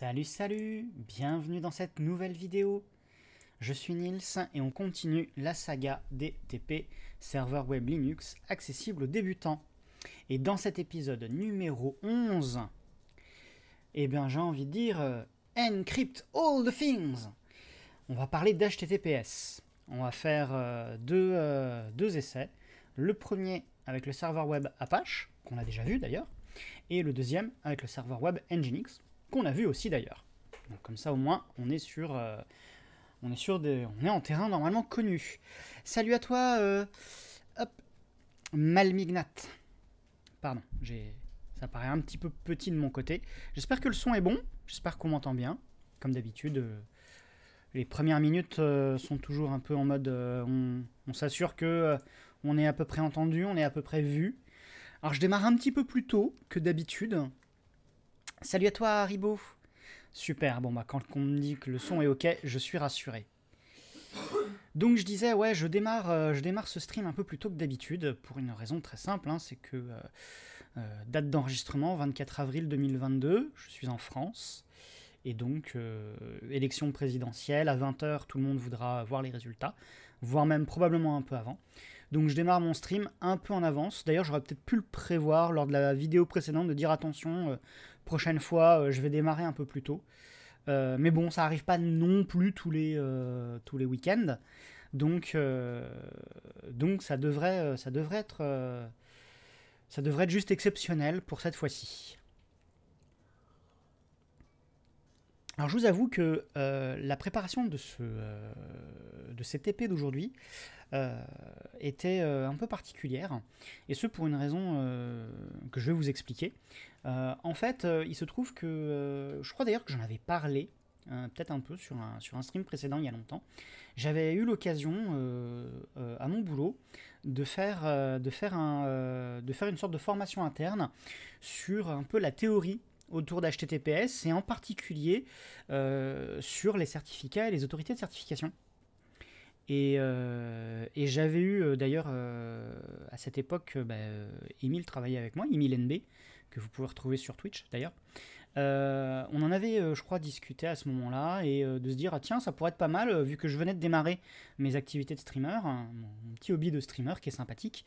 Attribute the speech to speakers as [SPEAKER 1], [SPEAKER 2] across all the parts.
[SPEAKER 1] Salut salut Bienvenue dans cette nouvelle vidéo Je suis Nils et on continue la saga d'TP serveur web Linux accessible aux débutants. Et dans cet épisode numéro 11, eh bien j'ai envie de dire euh, Encrypt all the things On va parler d'HTTPS. On va faire euh, euh, deux essais. Le premier avec le serveur web Apache, qu'on a déjà vu d'ailleurs, et le deuxième avec le serveur web Nginx, qu'on a vu aussi d'ailleurs. comme ça au moins on est sur, euh, on est sur des, on est en terrain normalement connu. Salut à toi, euh, hop, Malmignat. Pardon, j'ai, ça paraît un petit peu petit de mon côté. J'espère que le son est bon, j'espère qu'on m'entend bien, comme d'habitude. Euh, les premières minutes sont toujours un peu en mode, on, on s'assure que on est à peu près entendu, on est à peu près vu. Alors je démarre un petit peu plus tôt que d'habitude, Salut à toi, Ribo. Super, bon bah quand on me dit que le son est ok, je suis rassuré. Donc je disais, ouais, je démarre, euh, je démarre ce stream un peu plus tôt que d'habitude, pour une raison très simple, hein, c'est que euh, euh, date d'enregistrement, 24 avril 2022, je suis en France, et donc élection présidentielle, à 20h tout le monde voudra voir les résultats, voire même probablement un peu avant. Donc je démarre mon stream un peu en avance, d'ailleurs j'aurais peut-être pu le prévoir lors de la vidéo précédente, de dire attention, Prochaine fois, euh, je vais démarrer un peu plus tôt. Euh, mais bon, ça n'arrive pas non plus tous les, euh, tous les week-ends. Donc, donc ça, devrait, ça, devrait être, ça devrait être juste exceptionnel pour cette fois-ci. Alors je vous avoue que la préparation de, ce, de cette épée d'aujourd'hui euh, était euh, un peu particulière, et ce pour une raison euh, que je vais vous expliquer. en fait, il se trouve que, je crois d'ailleurs que j'en avais parlé, peut-être un peu sur un, sur un stream précédent il y a longtemps, j'avais eu l'occasion à mon boulot de faire, de, faire un, de faire une sorte de formation interne sur un peu la théorie autour d'HTTPS et en particulier sur les certificats et les autorités de certification. Euh, et, j'avais eu euh, d'ailleurs euh, à cette époque, Emile bah, travaillait avec moi, Emile NB, que vous pouvez retrouver sur Twitch d'ailleurs. on en avait, je crois, discuté à ce moment-là et de se dire ah, tiens, ça pourrait être pas mal vu que je venais de démarrer mes activités de streamer, hein, mon petit hobby de streamer qui est sympathique.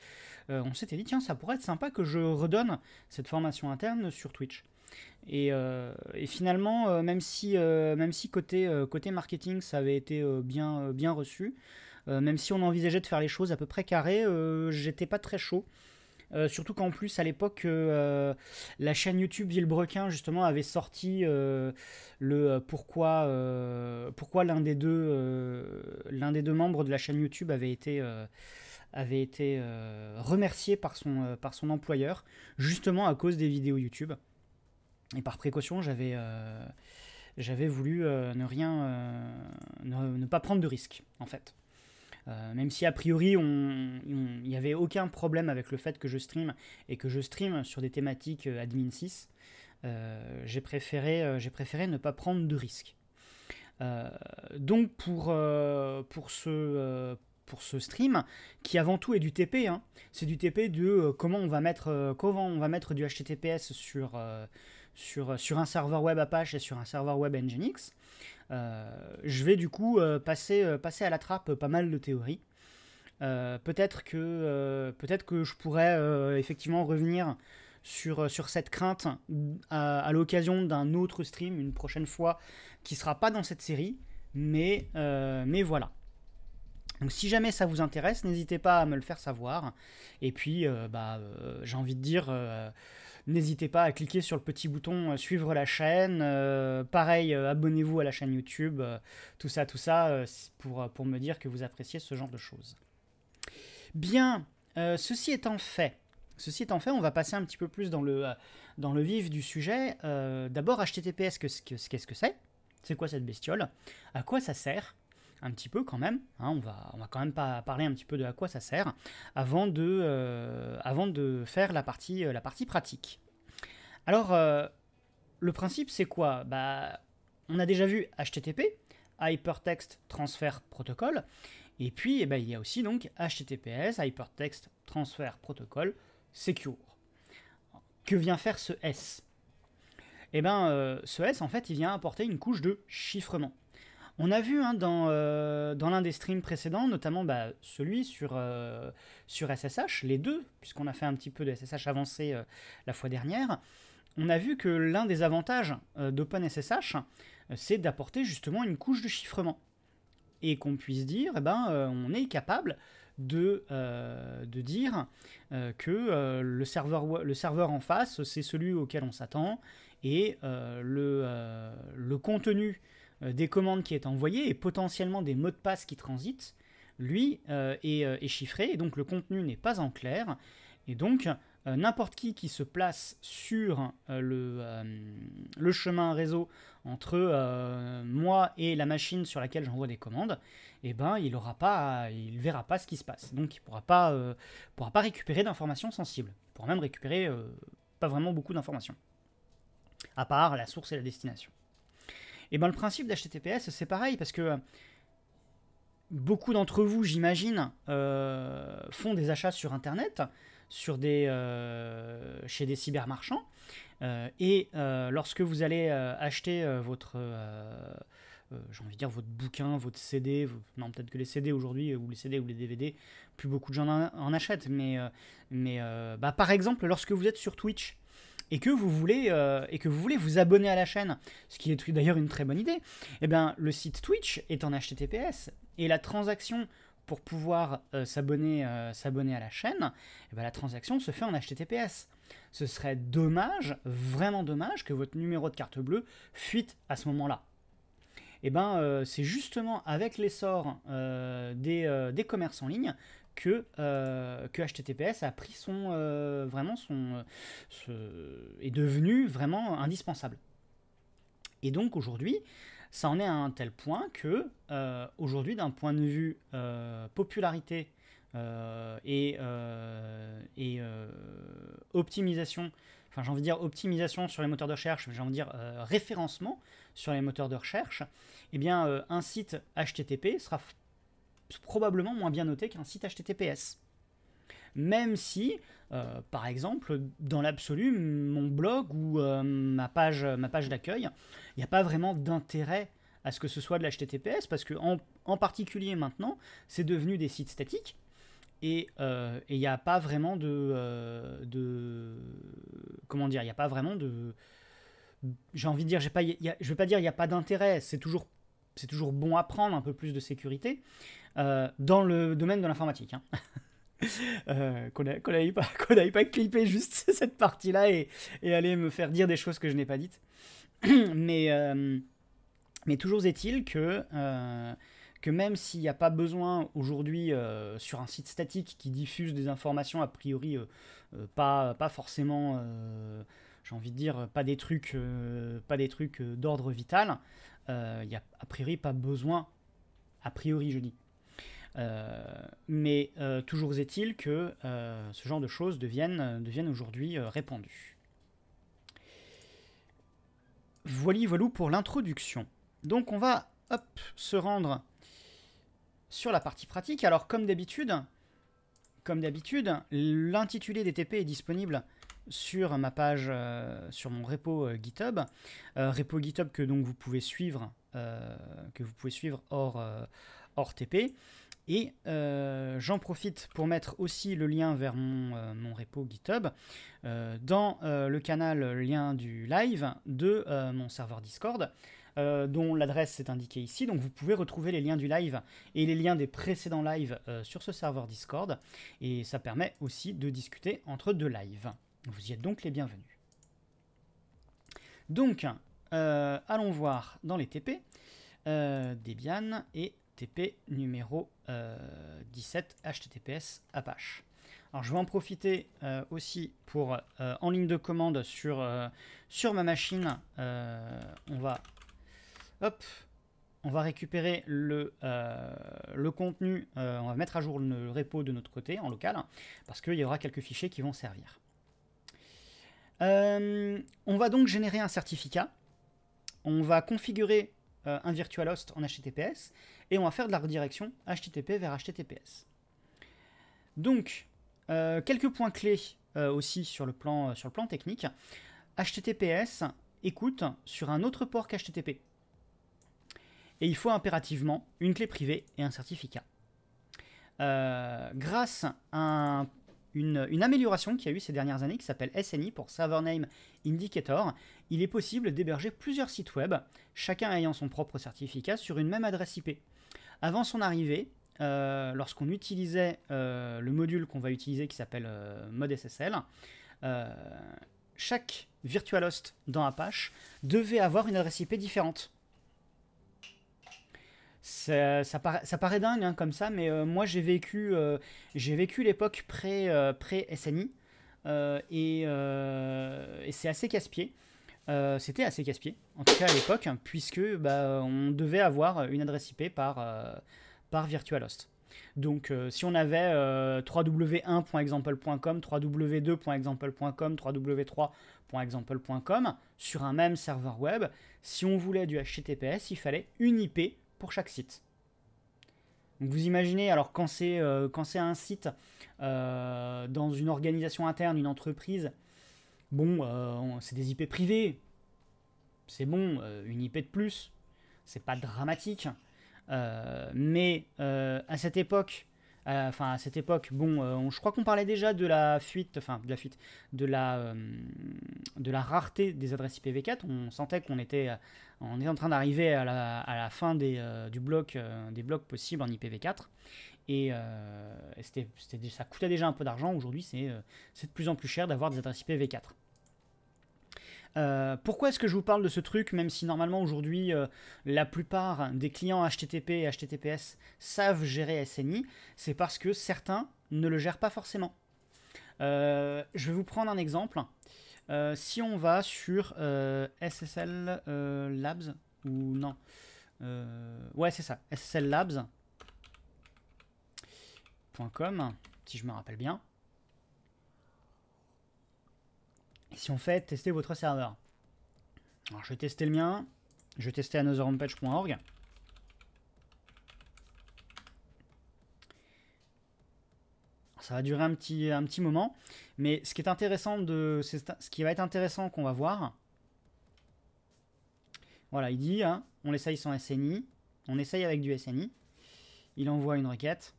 [SPEAKER 1] on s'était dit tiens, ça pourrait être sympa que je redonne cette formation interne sur Twitch. Euh, et, finalement, euh, même si, euh, côté, marketing, ça avait été bien, reçu, même si on envisageait de faire les choses à peu près carrées, j'étais pas très chaud. surtout qu'en plus, à l'époque, la chaîne YouTube Villebrequin, justement, avait sorti le pourquoi, l'un des, deux, membres de la chaîne YouTube avait été, remercié par son employeur, justement à cause des vidéos YouTube. Et par précaution, j'avais euh, j'avais voulu euh, ne rien, euh, ne, pas prendre de risque en fait. même si a priori il n'y avait aucun problème avec le fait que je stream et que je stream sur des thématiques admin 6, j'ai préféré, préféré, ne pas prendre de risques. donc pour, pour, ce, pour, ce, stream, qui avant tout est du TP, hein, c'est du TP de comment on va mettre comment on va mettre du HTTPS sur, sur, sur un serveur web Apache et sur un serveur web Nginx, euh, je vais du coup euh, passer, euh, passer à la trappe pas mal de théories. peut-être que, peut-être que je pourrais effectivement revenir sur, sur, cette crainte à, l'occasion d'un autre stream une prochaine fois qui sera pas dans cette série, mais, voilà. Donc si jamais ça vous intéresse, n'hésitez pas à me le faire savoir. Et puis, bah, j'ai envie de dire, N'hésitez pas à cliquer sur le petit bouton euh, suivre la chaîne. Euh, pareil, euh, abonnez-vous à la chaîne YouTube. tout ça, tout ça, pour, pour me dire que vous appréciez ce genre de choses. Bien, ceci étant fait, Ceci étant fait, on va passer un petit peu plus dans le, dans le vif du sujet. D'abord, HTTPS, qu'est-ce que c'est C'est quoi cette bestiole À quoi ça sert un petit peu quand même. Hein, on, va, on va quand même pas parler un petit peu de à quoi ça sert avant de, euh, avant de faire la partie, euh, la partie pratique. Alors, euh, le principe, c'est quoi bah, On a déjà vu HTTP, Hypertext Transfer Protocol, et puis eh ben, il y a aussi donc HTTPS, Hypertext Transfer Protocol Secure. Que vient faire ce S Eh bien, ce S, en fait, il vient apporter une couche de chiffrement. On a vu hein, dans, euh, dans l'un des streams précédents, notamment bah, celui sur, euh, sur SSH, les deux, puisqu'on a fait un petit peu de SSH avancé euh, la fois dernière, on a vu que l'un des avantages d'OpenSSH, c'est d'apporter justement une couche de chiffrement. Et qu'on puisse dire, eh ben, on est capable de, de, dire que le, serveur, le serveur en face, c'est celui auquel on s'attend, et le, le, contenu euh, des commandes qui est envoyées et potentiellement des mots de passe qui transitent, lui euh, euh, est, chiffré et donc le contenu n'est pas en clair. Et donc, n'importe qui qui se place sur le, chemin réseau entre moi et la machine sur laquelle j'envoie des commandes, eh ben, il aura pas, il verra pas ce qui se passe. Donc, il ne pourra, pas, pourra pas récupérer d'informations sensibles. Il pourra même récupérer pas vraiment beaucoup d'informations, à part la source et la destination. Et ben le principe d'HTTPS, c'est pareil, parce que beaucoup d'entre vous, j'imagine, euh, font des achats sur Internet, sur des, euh, chez des cybermarchands. Euh, et lorsque vous allez acheter votre, j'ai envie de dire votre bouquin, votre CD, non peut-être que les CD aujourd'hui ou les CD ou les DVD, plus beaucoup de gens en achètent, mais, mais bah, par exemple lorsque vous êtes sur Twitch et que vous voulez euh, et que vous voulez vous abonner à la chaîne, ce qui est d'ailleurs une très bonne idée, eh bien le site Twitch est en HTTPS et la transaction pour pouvoir euh, s'abonner euh, s'abonner à la chaîne, eh ben, la transaction se fait en HTTPS. Ce serait dommage, vraiment dommage, que votre numéro de carte bleue fuite à ce moment-là. Eh ben, c'est justement avec l'essor des commerces en ligne que, HTTPS euh, a pris son euh, vraiment son euh, est devenu vraiment indispensable. Et donc aujourd'hui, ça en est à un tel point que aujourd'hui, d'un point de vue popularité et, et optimisation, enfin j'ai envie de dire optimisation sur les moteurs de recherche, j'ai envie de dire référencement sur les moteurs de recherche, eh bien un site HTTP sera probablement moins bien noté qu'un site HTTPS. Même si, euh, par exemple, dans l'absolu, mon blog ou euh, ma page, ma page d'accueil, il n'y a pas vraiment d'intérêt à ce que ce soit de l'HTTPS, parce que en, particulier maintenant, c'est devenu des sites statiques, et euh, il n'y a pas vraiment de, de comment dire il n'y a pas vraiment de j'ai envie de dire j'ai pas y vais pas dire il n'y a pas d'intérêt c'est toujours c'est toujours bon à prendre un peu plus de sécurité euh, dans le domaine de l'informatique. Hein. Euh, qu'on n'aille pas, clipper juste cette partie-là et, aller me faire dire des choses que je n'ai pas dites. mais, euh, mais toujours est-il que, que même s'il n'y a pas besoin aujourd'hui sur un site statique qui diffuse des informations a priori pas, pas forcément j'ai envie de dire, pas des trucs, pas des trucs d'ordre vital. Il n'y a a priori pas besoin, a priori je dis, euh, mais euh, toujours est-il que euh, ce genre de choses deviennent, aujourd'hui répandues. Voilà, voilà pour l'introduction. Donc on va se rendre sur la partie pratique. Alors comme d'habitude, comme d'habitude, l'intitulé des TP est disponible sur ma page, sur mon repo GitHub, repo GitHub que donc vous pouvez suivre, que vous pouvez suivre hors, hors TP. Et euh, j'en profite pour mettre aussi le lien vers mon, euh, repo GitHub euh, dans le canal lien du live de mon serveur Discord, dont l'adresse est indiquée ici. Donc vous pouvez retrouver les liens du live et les liens des précédents lives sur ce serveur Discord. Et ça permet aussi de discuter entre deux lives. Vous y êtes donc les bienvenus. Donc, allons voir dans les TP. Debian et TP numéro 17 euh, HTTPS Apache. Alors je vais en profiter euh, aussi pour euh, en ligne de commande sur, sur ma machine. on va hop, on va récupérer le, le contenu, on va mettre à jour le, le, repo de notre côté en local, parce qu'il y aura quelques fichiers qui vont servir. on va donc générer un certificat. On va configurer un virtual host en HTTPS et on va faire de la redirection HTTP vers HTTPS. Donc, euh, quelques points clés euh, aussi sur le, plan, euh, sur le plan technique. HTTPS écoute sur un autre port qu'HTTP. Et il faut impérativement une clé privée et un certificat. grâce à une, amélioration qui a eu ces dernières années qui s'appelle SNI pour Server Name Indicator. Il est possible d'héberger plusieurs sites web, chacun ayant son propre certificat sur une même adresse IP. Avant son arrivée, euh, lorsqu'on utilisait euh, le module qu'on va utiliser qui s'appelle euh, mode SSL, chaque virtualhost dans Apache devait avoir une adresse IP différente. Ça, paraît dingue hein, comme ça, mais moi j'ai vécu, l'époque pré-SNI et, et c'est assez casse-pied. Euh, c'était assez casse-pied, en tout cas à l'époque, puisque bah, on devait avoir une adresse IP par, euh, par VirtualHost. Donc euh, si on avait www www.example.com, www2.example.com, www sur un même serveur web, si on voulait du HTTPS, il fallait une IP pour chaque site. vous imaginez, alors quand c'est un site dans une organisation interne, une entreprise, Bon, euh, c'est des IP privées. C'est bon, euh, une IP de plus. C'est pas dramatique. Euh, mais à cette époque, enfin à cette époque, bon, je crois qu'on parlait déjà de la fuite, enfin de la fuite, de la, de la rareté des adresses IPv4. On sentait qu'on était, on en train d'arriver à la, à la, fin des, du bloc, des blocs possibles en IPv4. Et euh, ça coûtait déjà un peu d'argent. Aujourd'hui, euh, c'est de plus en plus cher d'avoir des adresses ipv 4 euh, pourquoi est-ce que je vous parle de ce truc, même si normalement aujourd'hui la plupart des clients HTTP et HTTPS savent gérer SNI C'est parce que certains ne le gèrent pas forcément. je vais vous prendre un exemple. si on va sur SSL Labs, ou non. ouais, c'est ça, SSL Labs si je me rappelle bien. Et si on fait tester votre serveur. Alors je vais tester le mien, je vais tester anotherhomepage.org. Ça va durer un petit, un petit moment, mais ce qui est intéressant de, ce qui va être intéressant qu'on va voir, voilà, il dit, on essaye sans SNI, on essaye avec du SNI, il envoie une requête,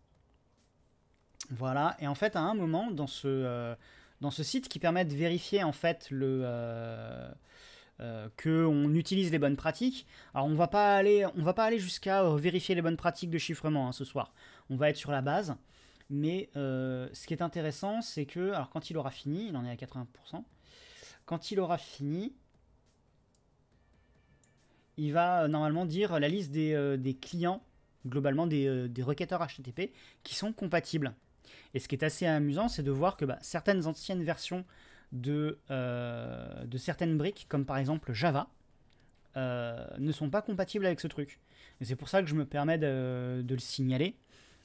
[SPEAKER 1] voilà, et en fait, à un moment, euh, dans ce, site qui permet de vérifier en fait le. Euh, euh, qu'on utilise les bonnes pratiques. Alors on va pas aller, on va pas aller jusqu'à vérifier les bonnes pratiques de chiffrement hein, ce soir. On va être sur la base. Mais ce qui est intéressant, c'est que alors quand il aura fini, il en est à 80%. Quand il aura fini, il va normalement dire la liste des, clients, globalement des, des requêteurs HTTP, qui sont compatibles. Et ce qui est assez amusant, c'est de voir que bah, certaines anciennes versions euh, de, certaines briques, comme par exemple Java, euh, ne sont pas compatibles avec ce truc. Et c'est pour ça que je me permets de, le signaler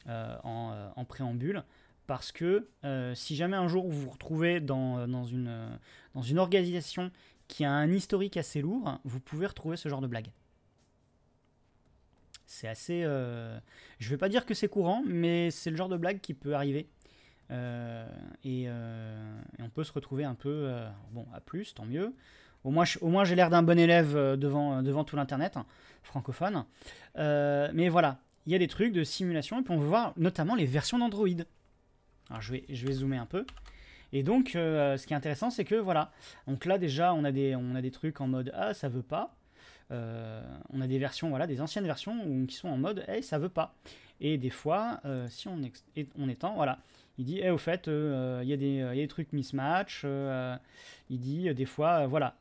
[SPEAKER 1] euh, en, préambule, parce que si jamais un jour vous vous retrouvez dans, une, dans une organisation qui a un historique assez lourd, vous pouvez retrouver ce genre de blague. C'est assez. Euh, je vais pas dire que c'est courant, mais c'est le genre de blague qui peut arriver. Euh, euh, et, on peut se retrouver un peu. bon, à plus, tant mieux. Au moins, au moins j'ai l'air d'un bon élève devant, devant tout l'internet hein, francophone. mais voilà, il y a des trucs de simulation et puis on veut voir notamment les versions d'Android. Alors je vais, je vais zoomer un peu. Et donc, ce qui est intéressant, c'est que voilà, donc là déjà, on a des, on a des trucs en mode ah ça veut pas. Euh, on a des versions, voilà, des anciennes versions qui sont en mode, hey, ça veut pas. Et des fois, euh, si on, est on étend, voilà, il dit, au fait, euh, il y, a des, y a trucs mismatch. il dit, des fois, voilà,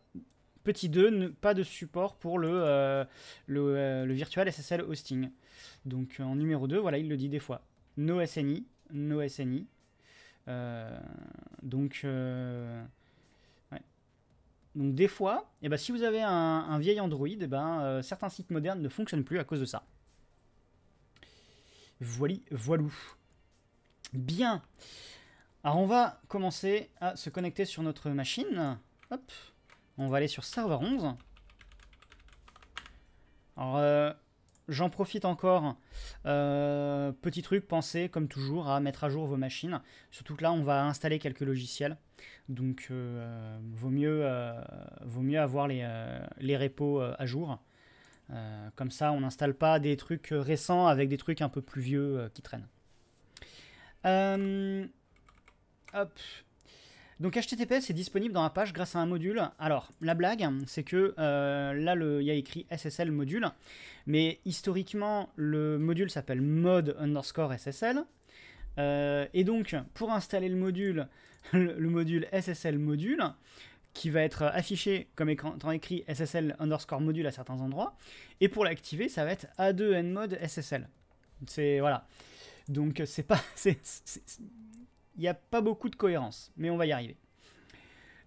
[SPEAKER 1] Petit 2, pas de support pour le, le, virtual SSL hosting. Donc en numéro 2, voilà, il le dit des fois. No SNI, no SNI. donc donc des fois, eh ben, si vous avez un, vieil Android, eh ben, euh, certains sites modernes ne fonctionnent plus à cause de ça. Voili, voilou. Bien. Alors on va commencer à se connecter sur notre machine. Hop. On va aller sur Server 11. Alors euh, J'en profite encore. Euh, petit truc, pensez comme toujours à mettre à jour vos machines. Surtout que là, on va installer quelques logiciels. Donc, euh, vaut, mieux, euh, vaut mieux avoir les, les repos à jour. comme ça, on n'installe pas des trucs récents avec des trucs un peu plus vieux qui traînent. hop. Donc HTTPS est disponible dans la page grâce à un module. Alors, la blague, c'est que euh, là, il y a écrit SSL module, mais historiquement, le module s'appelle mode underscore SSL. Euh, et donc, pour installer le module, le, module SSL module, qui va être affiché comme étant écrit SSL underscore module à certains endroits, et pour l'activer, ça va être A2 nmode SSL. C'est voilà. Donc c'est pas, Il n'y a pas beaucoup de cohérence, mais on va y arriver.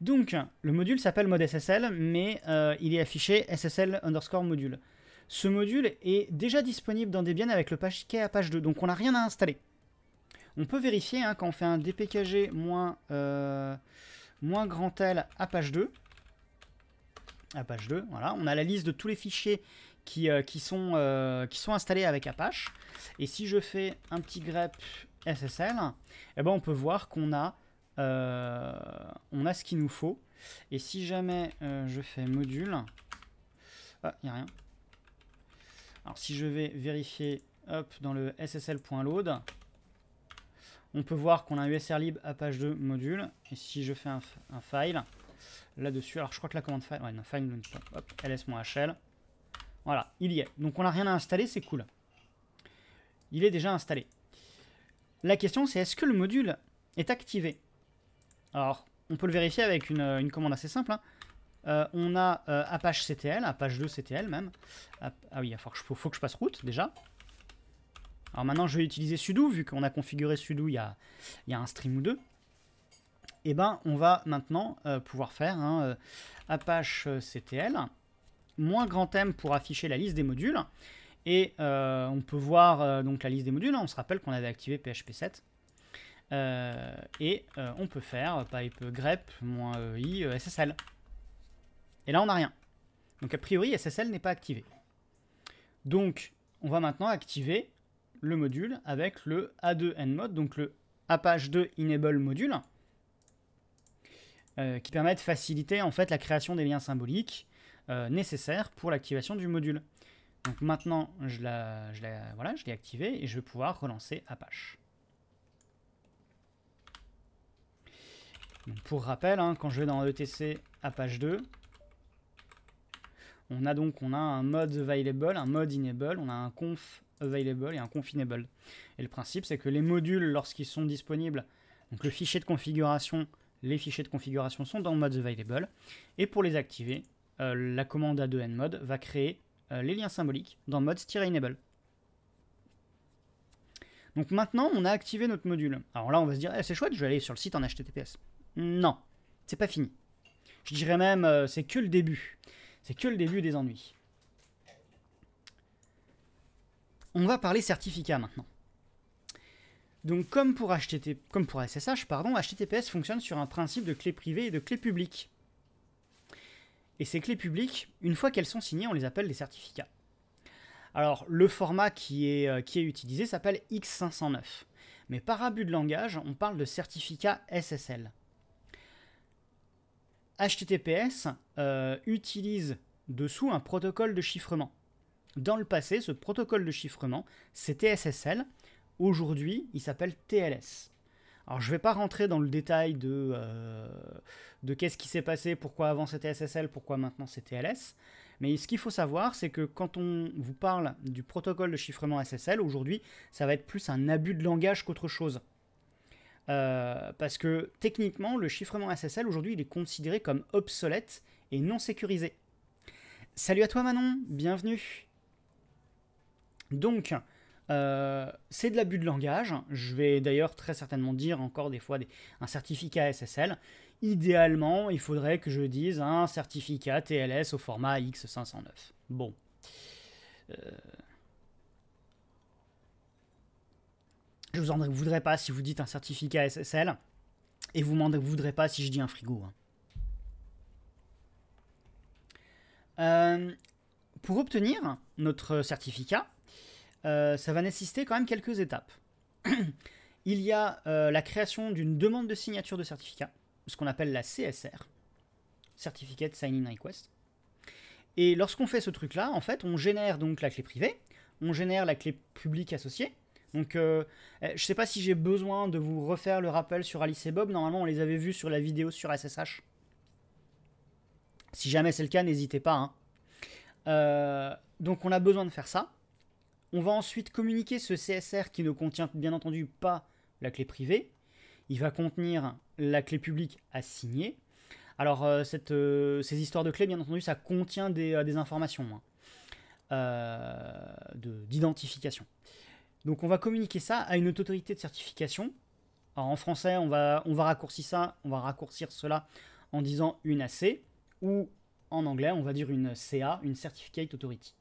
[SPEAKER 1] Donc, le module s'appelle mode SSL, mais euh, il est affiché SSL underscore module. Ce module est déjà disponible dans Debian avec le paquet Apache 2, donc on n'a rien à installer. On peut vérifier hein, quand on fait un dpkg euh, moins, grand L à 2. Apache 2, voilà, on a la liste de tous les fichiers qui, euh, sont, qui sont installés avec Apache. Et si je fais un petit grep SSL, eh ben on peut voir qu'on a, euh, on a ce qu'il nous faut. Et si jamais euh, je fais module, ah, il n'y a rien. Alors si je vais vérifier hop, dans le SSL.load, on peut voir qu'on a un usrlib à page 2 module. Et si je fais un, file, là-dessus, alors je crois que la commande file, ouais, non, file, hop, ls voilà, il y est. Donc on n'a rien à installer, c'est cool. Il est déjà installé. La question, c'est est-ce que le module est activé Alors, on peut le vérifier avec une, euh, commande assez simple. Hein. Euh, on a ApacheCTL, euh, Apache CTL, Apache 2 CTL même. Ah, oui, il faut, faut, que je passe route déjà. Alors maintenant, je vais utiliser sudo, vu qu'on a configuré sudo il y a, il y a un stream ou deux. Et eh ben, on va maintenant pouvoir faire hein, Apache CTL, moins grand M pour afficher la liste des modules. Et euh, on peut voir euh, donc la liste des modules. Hein. On se rappelle qu'on avait activé PHP 7. Euh, et on peut faire pipe grep-i SSL. Et là, on n'a rien. Donc, a priori, SSL n'est pas activé. Donc, on va maintenant activer le module avec le A2 nmode, donc le Apache 2 enable module, qui permet de faciliter en fait la création des liens symboliques nécessaires pour l'activation du module. Donc maintenant, je l'ai activé et je vais pouvoir relancer Apache. pour rappel, hein, quand je vais dans ETC Apache 2, on a donc on a un mode available, un mode enable, on a un conf available et un conf enable. Et le principe, c'est que les modules, lorsqu'ils sont disponibles, donc le fichier de configuration, les fichiers de configuration sont dans mode available. Et pour les activer, euh, la commande a 2 nmode va créer euh, les liens symboliques dans le mods-enable. Donc maintenant, on a activé notre module. Alors là, on va se dire, eh, c'est chouette, je vais aller sur le site en HTTPS. Non, c'est pas fini. Je dirais même, euh, c'est que le début. C'est que le début des ennuis. On va parler certificat maintenant. Donc comme pour, HTT... comme pour SSH, pardon, HTTPS fonctionne sur un principe de clé privée et de clé publique. Et ces clés publiques, une fois qu'elles sont signées, on les appelle des certificats. Alors, le format qui est, euh, qui est utilisé s'appelle X509. Mais par abus de langage, on parle de certificat SSL. HTTPS euh, utilise dessous un protocole de chiffrement. Dans le passé, ce protocole de chiffrement, c'était SSL. Aujourd'hui, il s'appelle TLS. Alors je ne vais pas rentrer dans le détail euh, de, qu'est-ce qui s'est passé, pourquoi avant c'était SSL, pourquoi maintenant c'est TLS. Mais ce qu'il faut savoir, c'est que quand on vous parle du protocole de chiffrement SSL, aujourd'hui, ça va être plus un abus de langage qu'autre chose. Euh, parce que techniquement, le chiffrement SSL aujourd'hui, il est considéré comme obsolète et non sécurisé. Salut à toi Manon, bienvenue. Donc, euh, c'est de l'abus de langage. Je vais d'ailleurs très certainement dire encore des fois un certificat SSL. Idéalement, il faudrait que je dise un certificat TLS au format X509. Bon. Euh... Je vous en voudrais pas si vous dites un certificat SSL et vous m'en voudrez pas si je dis un frigo. Hein. Euh, pour obtenir notre certificat, euh, ça va nécessiter quand même quelques étapes. Il y a euh, la création d'une demande de signature de certificat, ce qu'on appelle la CSR, Certificate sign Request. Et lorsqu'on fait ce truc-là, en fait, on génère donc la clé privée, on génère la clé publique associée. Donc, euh, je ne sais pas si j'ai besoin de vous refaire le rappel sur Alice et Bob. Normalement, on les avait vus sur la vidéo sur SSH. Si jamais c'est le cas, n'hésitez pas. Hein. donc, on a besoin de faire ça. On va ensuite communiquer ce CSR qui ne contient bien entendu pas la clé privée. Il va contenir la clé publique à signer. Alors euh, euh, ces histoires de clés, bien entendu, ça contient des, euh, informations hein. de d'identification. Donc on va communiquer ça à une autorité de certification. Alors en français, on va, on va raccourcir ça, on va raccourcir cela en disant une AC ou en anglais, on va dire une CA, une Certificate Authority.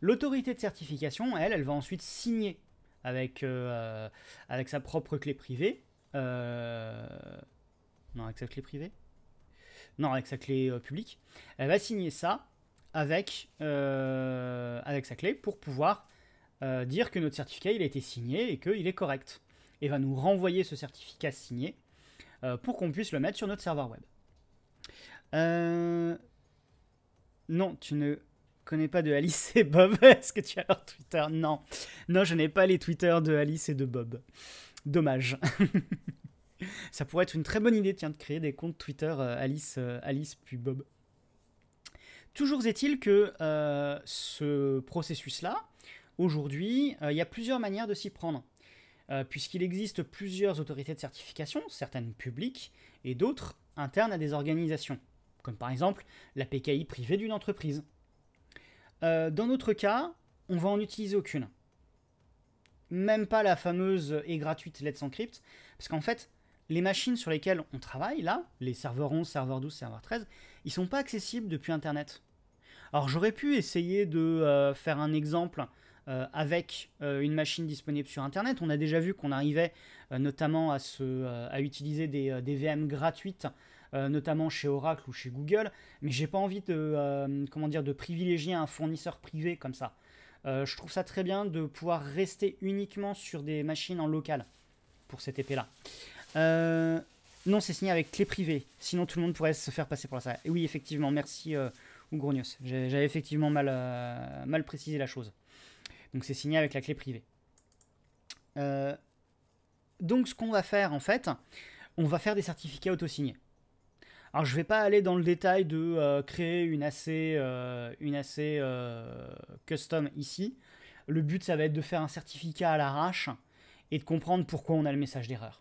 [SPEAKER 1] L'autorité de certification, elle, elle va ensuite signer avec, euh, avec sa propre clé privée. Euh, non, avec sa clé privée Non, avec sa clé euh, publique. Elle va signer ça avec, avec sa clé pour pouvoir dire que notre certificat il a été signé et qu'il est correct. Et va nous renvoyer ce certificat signé pour qu'on puisse le mettre sur notre serveur web. Non, tu ne connais pas de Alice et Bob. Est-ce que tu as leur Twitter Non. Non, je n'ai pas les Twitter de Alice et de Bob. Dommage. Ça pourrait être une très bonne idée, tiens, de créer des comptes Twitter euh, Alice, euh, Alice puis Bob. Toujours est-il que euh, ce processus-là, aujourd'hui, il y a plusieurs manières de s'y prendre. Puisqu'il existe plusieurs autorités de certification, certaines publiques et d'autres internes à des organisations, comme par exemple la PKI privée d'une entreprise, euh, dans notre cas, on va en utiliser aucune. Même pas la fameuse et gratuite Let's Encrypt, parce qu'en fait, les machines sur lesquelles on travaille, là, les serveurs 11, serveurs 12, serveurs 13, ils sont pas accessibles depuis Internet. Alors j'aurais pu essayer de euh, faire un exemple euh, avec une machine disponible sur Internet. On a déjà vu qu'on arrivait notamment à, utiliser des VM gratuites euh, notamment chez Oracle ou chez Google, mais j'ai pas envie de, euh, comment dire, de privilégier un fournisseur privé comme ça. Euh, je trouve ça très bien de pouvoir rester uniquement sur des machines en local pour cette épée-là. non, c'est signé avec clé privée, sinon tout le monde pourrait se faire passer pour ça. Et oui, effectivement, merci Ougronios. J'avais effectivement mal, mal précisé la chose. Donc c'est signé avec la clé privée. donc ce qu'on va faire en fait, on va faire des certificats autosignés. Alors je ne vais pas aller dans le détail de euh, créer une assez, euh, une assez euh, custom ici. Le but ça va être de faire un certificat à l'arrache et de comprendre pourquoi on a le message d'erreur.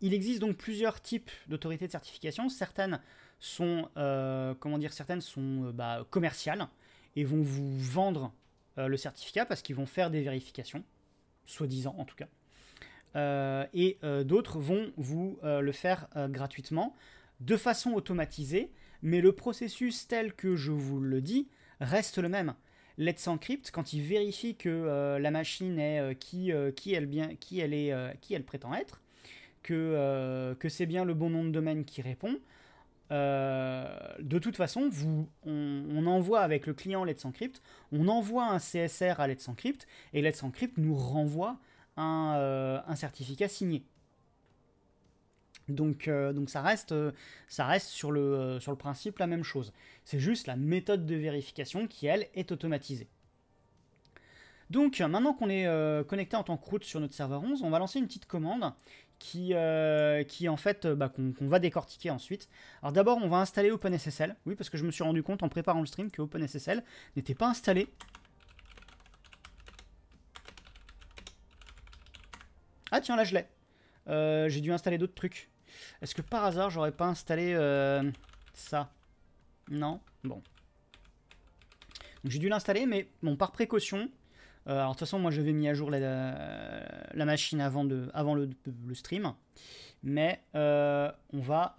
[SPEAKER 1] il existe donc plusieurs types d'autorités de certification. Certaines sont, comment dire, certaines sont bah, commerciales et vont vous vendre le certificat parce qu'ils vont faire des vérifications, soi-disant en tout cas. Euh, et euh, d'autres vont vous euh, le faire gratuitement de façon automatisée, mais le processus tel que je vous le dis reste le même. Let's Encrypt, quand il vérifie que la machine est qui, elle est, qui elle prétend être, que, c'est bien le bon nom de domaine qui répond, de toute façon, on, on, envoie avec le client Let's Encrypt, on envoie un CSR à Let's Encrypt, et Let's Encrypt nous renvoie euh, un, certificat signé. Donc, euh, donc ça reste, euh, ça reste sur, le, sur le principe la même chose. C'est juste la méthode de vérification qui, elle, est automatisée. Donc maintenant qu'on est connecté en tant que route sur notre serveur 11, on va lancer une petite commande qui, qui en fait, bah, qu'on va décortiquer ensuite. Alors d'abord, on va installer OpenSSL. Oui, parce que je me suis rendu compte en préparant le stream que OpenSSL n'était pas installé Ah tiens, là je l'ai. Euh, j'ai dû installer d'autres trucs. Est-ce que par hasard, j'aurais pas installé euh, ça Non Bon. J'ai dû l'installer, mais bon, par précaution. Euh, alors de toute façon, moi j'avais mis à jour la, machine avant, de, avant le, stream. Mais on, va,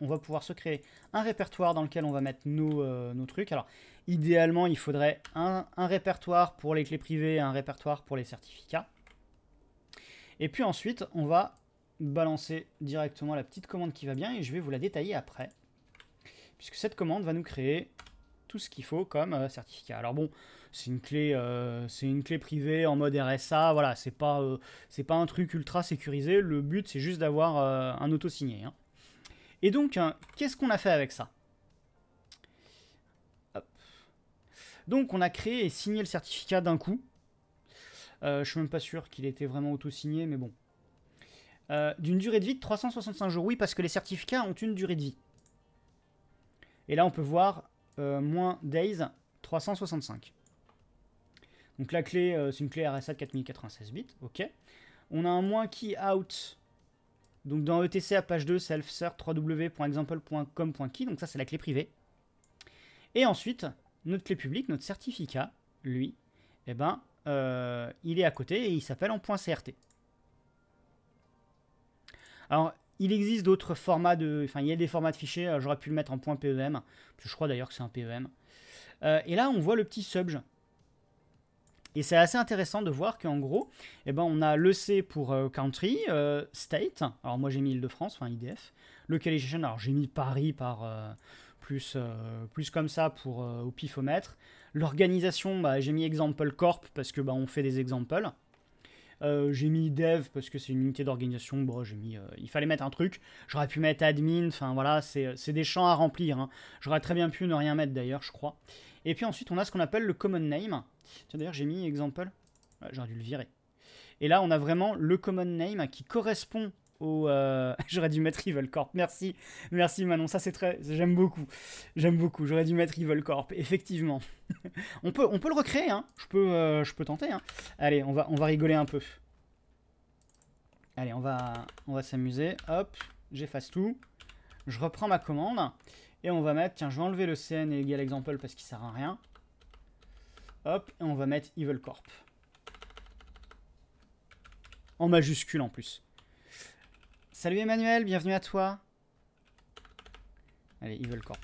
[SPEAKER 1] on va pouvoir se créer un répertoire dans lequel on va mettre nos, nos trucs. Alors idéalement, il faudrait un, un, répertoire pour les clés privées et un répertoire pour les certificats. Et puis ensuite, on va balancer directement la petite commande qui va bien et je vais vous la détailler après. Puisque cette commande va nous créer tout ce qu'il faut comme euh, certificat. Alors bon, c'est une clé, euh, une clé privée en mode RSA. Voilà, c'est pas, euh, pas un truc ultra sécurisé. Le but, c'est juste d'avoir un auto signé. Hein. Et donc, hein, qu'est-ce qu'on a fait avec ça Donc, on a créé et signé le certificat d'un coup. Je euh, je suis même pas sûr qu'il était vraiment auto-signé, mais bon. Euh, d'une durée de vie de 365 jours, oui, parce que les certificats ont une durée de vie. Et là, on peut voir euh, moins days 365. Donc la clé, c'est une clé RSA de 4096 bits, ok. On a un moins key out, donc dans ETC à page 2, self cert www.example.com.key, donc ça c'est la clé privée. Et ensuite, notre clé publique, notre certificat, lui, eh ben, euh, il est à côté et il s'appelle en CRT. Alors, il existe d'autres formats de... Enfin, il y a des formats de fichiers, euh, j'aurais pu le mettre en PEM, je crois d'ailleurs que c'est un PEM. Euh, et là, on voit le petit subj. Et c'est assez intéressant de voir qu'en gros, eh ben, on a le C pour country, state, alors moi j'ai mis Île-de-France, enfin IDF, localization, alors j'ai mis Paris par plus, plus comme ça pour au pifomètre, L'organisation, bah, j'ai mis Example Corp parce que bah, on fait des examples. Euh, j'ai mis dev parce que c'est une unité d'organisation. Bon, j'ai mis, euh, il fallait mettre un truc. J'aurais pu mettre admin. Enfin voilà, c'est euh, des champs à remplir. Hein. J'aurais très bien pu ne rien mettre d'ailleurs, je crois. Et puis ensuite, on a ce qu'on appelle le common name. Tiens, d'ailleurs, j'ai mis example. J'aurais dû le virer. Et là, on a vraiment le common name qui correspond euh, j'aurais dû mettre Evil Corp. Merci, merci Manon. Ça, c'est très. J'aime beaucoup. J'aime beaucoup. J'aurais dû mettre Evil Corp. Effectivement. on, peut, on peut le recréer, hein. Je peux, euh, je peux tenter, hein. Allez, on va, on va rigoler un peu. Allez, on va, on va s'amuser. Hop, j'efface tout. Je reprends ma commande. Et on va mettre. Tiens, je vais enlever le CN et égal example parce qu'il sert à rien. Hop, et on va mettre Evil Corp. En majuscule en plus. Salut Emmanuel, bienvenue à toi. Allez, Evil Corp.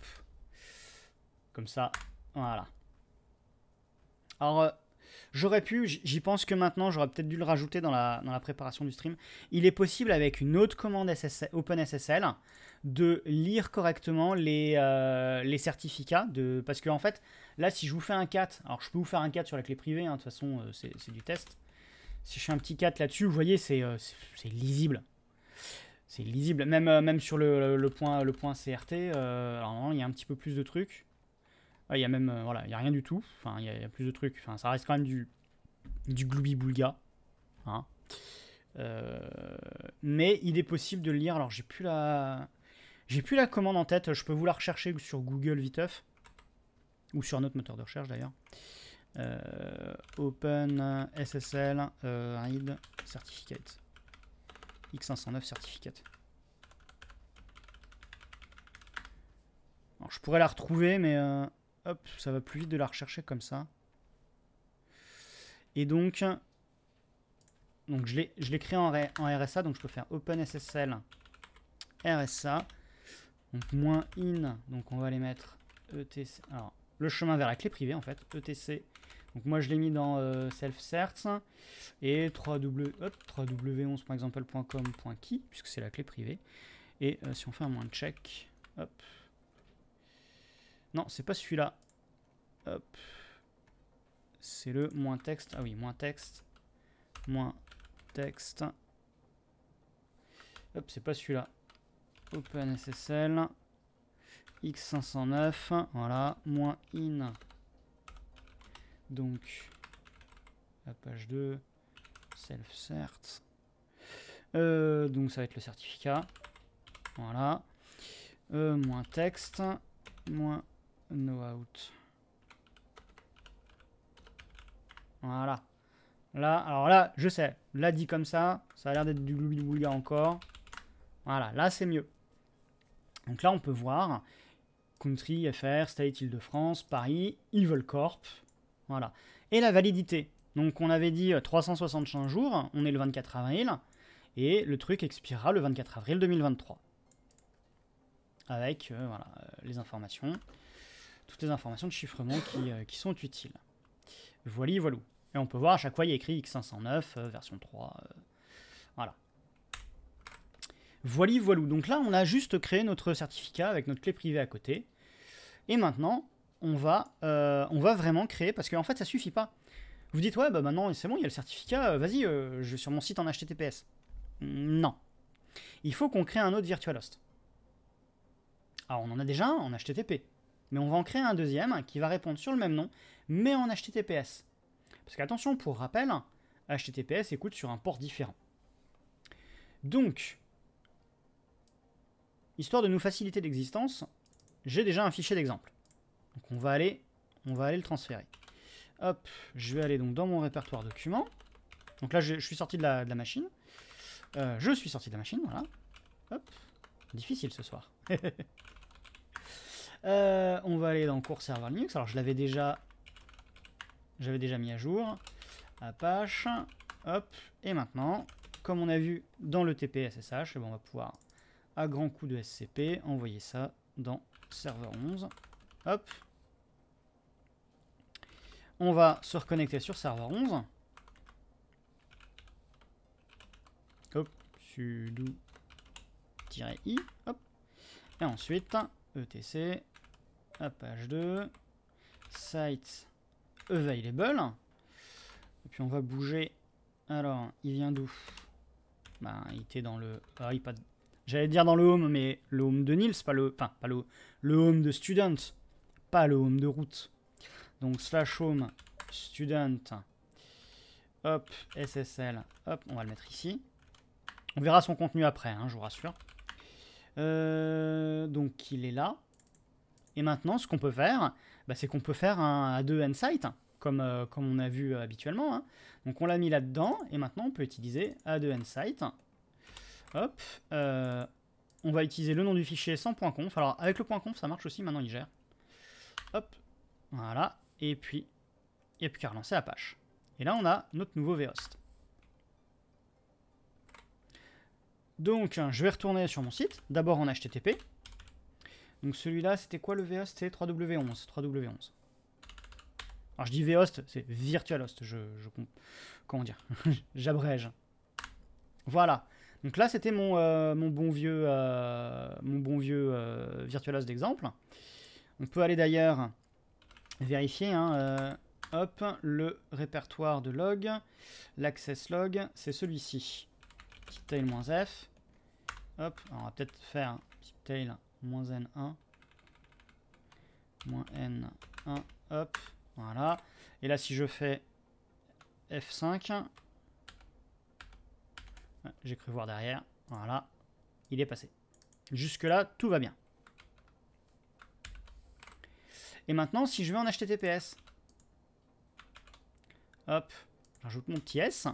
[SPEAKER 1] Comme ça, voilà. Alors, euh, j'aurais pu, j'y pense que maintenant, j'aurais peut-être dû le rajouter dans la, préparation du stream. Il est possible, avec une autre commande OpenSSL, de lire correctement les, euh, les certificats. De, parce que, en fait, là, si je vous fais un cat, alors je peux vous faire un cat sur la clé privée, hein, de toute façon, euh, c'est du test. Si je fais un petit cat là-dessus, vous voyez, c'est lisible c'est lisible. Même, euh, même sur le, point, le point CRT, euh, alors il y a un petit peu plus de trucs. Il y a même, euh, voilà, il y a rien du tout. Enfin, il y, a plus de trucs. Enfin, ça reste quand même du, du gloubi-boulga. Hein. mais il est possible de lire. Alors, j'ai plus la... J'ai plus la commande en tête, je peux vous la rechercher sur Google viteuf, ou sur un autre moteur de recherche d'ailleurs. open SSL read certificate. X509 certificate. Alors, je pourrais la retrouver, mais euh, hop, ça va plus vite de la rechercher comme ça. Et donc, donc je l'ai créé en, en, RSA, donc je peux faire OpenSSL RSA. moins in, donc on va les mettre ETC. Alors, le chemin vers la clé privée en fait, ETC donc moi je l'ai mis dans euh, self-cert et 3w, 3 w puisque c'est la clé privée. Et euh, si on fait un moins de check, Non, c'est pas celui-là. C'est le moins texte. Ah oui, moins texte. Moins texte. Hop, c'est pas celui-là. OpenSSL. X509. Voilà. Moins in. Donc, la page 2, self-cert. Euh, donc, ça va être le certificat. Voilà. Euh, moins texte, moins no out. Voilà. Là, alors là, je sais. Là, dit comme ça, ça a l'air d'être du gloubi encore. Voilà, là, c'est mieux. Donc là, on peut voir country, FR, state, Île-de-France, Paris, Evil Corp. Voilà. Et la validité. Donc on avait dit 365 euh, jours, on est le 24 avril, et le truc expirera le 24 avril 2023. Avec euh, voilà, euh, les informations, toutes les informations de chiffrement qui, sont utiles. Voilà, voilou. Et on peut voir à chaque fois il y a écrit X509, version 3. voilà. Voilà, voilou. Donc là, on a juste créé notre certificat avec notre clé privée à côté. Et maintenant, on va, euh, on va vraiment créer, parce qu'en fait, ça suffit pas. Vous dites, ouais, bah maintenant, c'est bon, il y a le certificat, euh, vas-y, euh, je vais sur mon site en HTTPS. Non. Il faut qu'on crée un autre virtual host. Alors, on en a déjà un en HTTP, mais on va en créer un deuxième qui va répondre sur le même nom, mais en HTTPS. Parce qu'attention, pour rappel, HTTPS écoute sur un port différent. Donc, histoire de nous faciliter l'existence, j'ai déjà un fichier d'exemple. Donc on va aller, on va aller le transférer. Hop, je vais aller donc dans mon répertoire documents. Donc là, je, suis sorti de la, machine. Euh, je suis sorti de la machine, voilà. Hop, difficile ce soir. Euh, on va aller dans cours serveur Linux. Alors je l'avais déjà, j'avais déjà mis à jour. Apache, hop. Et maintenant, comme on a vu dans le TPSSH, eh ben, on va pouvoir à grand coup de SCP envoyer ça dans serveur 11. Hop, on va se reconnecter sur serveur 11. Hop, sudo-i. Et ensuite, etc, page 2, site available. Et puis on va bouger. Alors, il vient d'où ben, il était dans le ah J'allais dire dans le home, mais le home de Nils, pas le, enfin, pas le, le home de student, pas le home de route. Donc slash home student. Hop, SSL. Hop, on va le mettre ici. On verra son contenu après, hein, je vous rassure. Euh, donc il est là. Et maintenant, ce qu'on peut faire, bah, c'est qu'on peut faire un A2 n comme, euh, comme on a vu euh, habituellement. Hein. Donc on l'a mis là-dedans, et maintenant on peut utiliser A2 N-Site. Hop, on va utiliser le nom du fichier sans .conf. Alors avec le .conf, ça marche aussi, maintenant il gère. Hop, voilà. Et puis, il n'y a plus qu'à relancer Apache. Et là, on a notre nouveau vhost. Donc, hein, je vais retourner sur mon site, d'abord en HTTP. Donc celui-là, c'était quoi le vhost C'est 3W11, 3W11. Alors je dis vhost, c'est virtualhost, je, comment dire, j'abrège. Voilà. Donc là, c'était mon, bon vieux, mon bon vieux euh, euh, virtualhost d'exemple. On peut aller d'ailleurs vérifier. Hein, euh, hop, le répertoire de log, l'access log, c'est celui-ci. tail-f. Hop, on va peut-être faire tail moins n1. Moins n1, hop, voilà. Et là, si je fais F5, j'ai cru voir derrière, voilà, il est passé. Jusque-là, tout va bien. Et maintenant, si je veux en HTTPS, hop, j'ajoute mon petit S.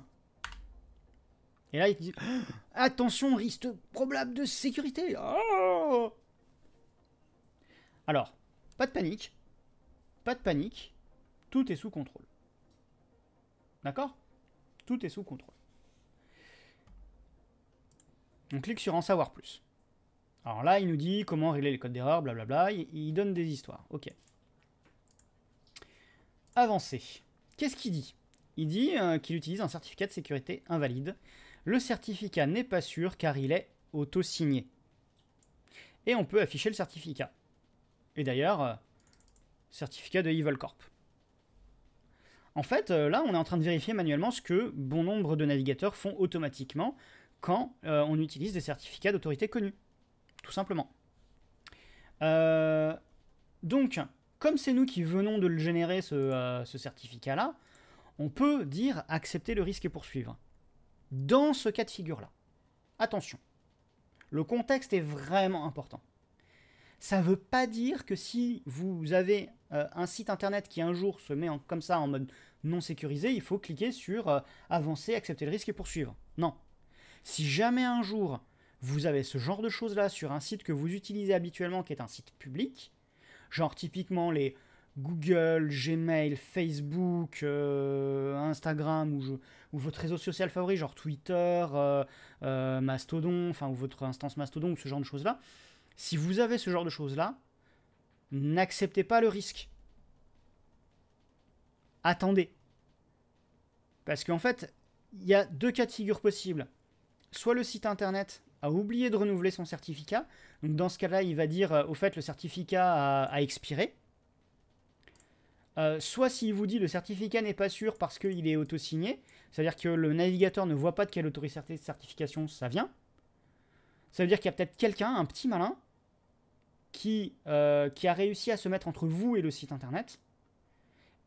[SPEAKER 1] Et là, il dit Attention, risque probable de sécurité oh Alors, pas de panique, pas de panique, tout est sous contrôle. D'accord Tout est sous contrôle. On clique sur En savoir plus. Alors là, il nous dit comment régler les codes d'erreur, blablabla. Il donne des histoires. Ok. Avancé. Qu'est-ce qu'il dit Il dit, euh, qu'il utilise un certificat de sécurité invalide. Le certificat n'est pas sûr car il est auto-signé. Et on peut afficher le certificat. Et d'ailleurs, euh, certificat de Evil Corp. En fait, euh, là, on est en train de vérifier manuellement ce que bon nombre de navigateurs font automatiquement quand on utilise des certificats d'autorité connus. Tout simplement. donc, comme c'est nous qui venons de le générer, euh, ce, certificat-là, on peut dire accepter le risque et poursuivre. Dans ce cas de figure-là, attention, le contexte est vraiment important. Ça ne veut pas dire que si vous avez euh, un site internet qui un jour se met comme ça en mode non sécurisé, il faut cliquer sur euh, avancer, accepter le risque et poursuivre. Non. Si jamais un jour vous avez ce genre de choses là sur un site que vous utilisez habituellement qui est un site public, Genre typiquement les Google, Gmail, Facebook, euh, Instagram ou, votre réseau social favori, genre Twitter, euh, euh, Mastodon, enfin ou votre instance Mastodon ou ce genre de choses-là. Si vous avez ce genre de choses-là, n'acceptez pas le risque. Attendez. Parce qu'en fait, il y a deux cas de figure possibles. Soit le site internet a oublié de renouveler son certificat. Donc dans ce cas-là, il va dire euh, au fait le certificat a, expiré. Euh, soit s'il vous dit le certificat n'est pas sûr parce qu'il est auto-signé, c'est-à-dire que le navigateur ne voit pas de quelle autorité de certification ça vient. Ça veut dire qu'il y a peut-être quelqu'un, un petit malin, qui, euh, qui a réussi à se mettre entre vous et le site internet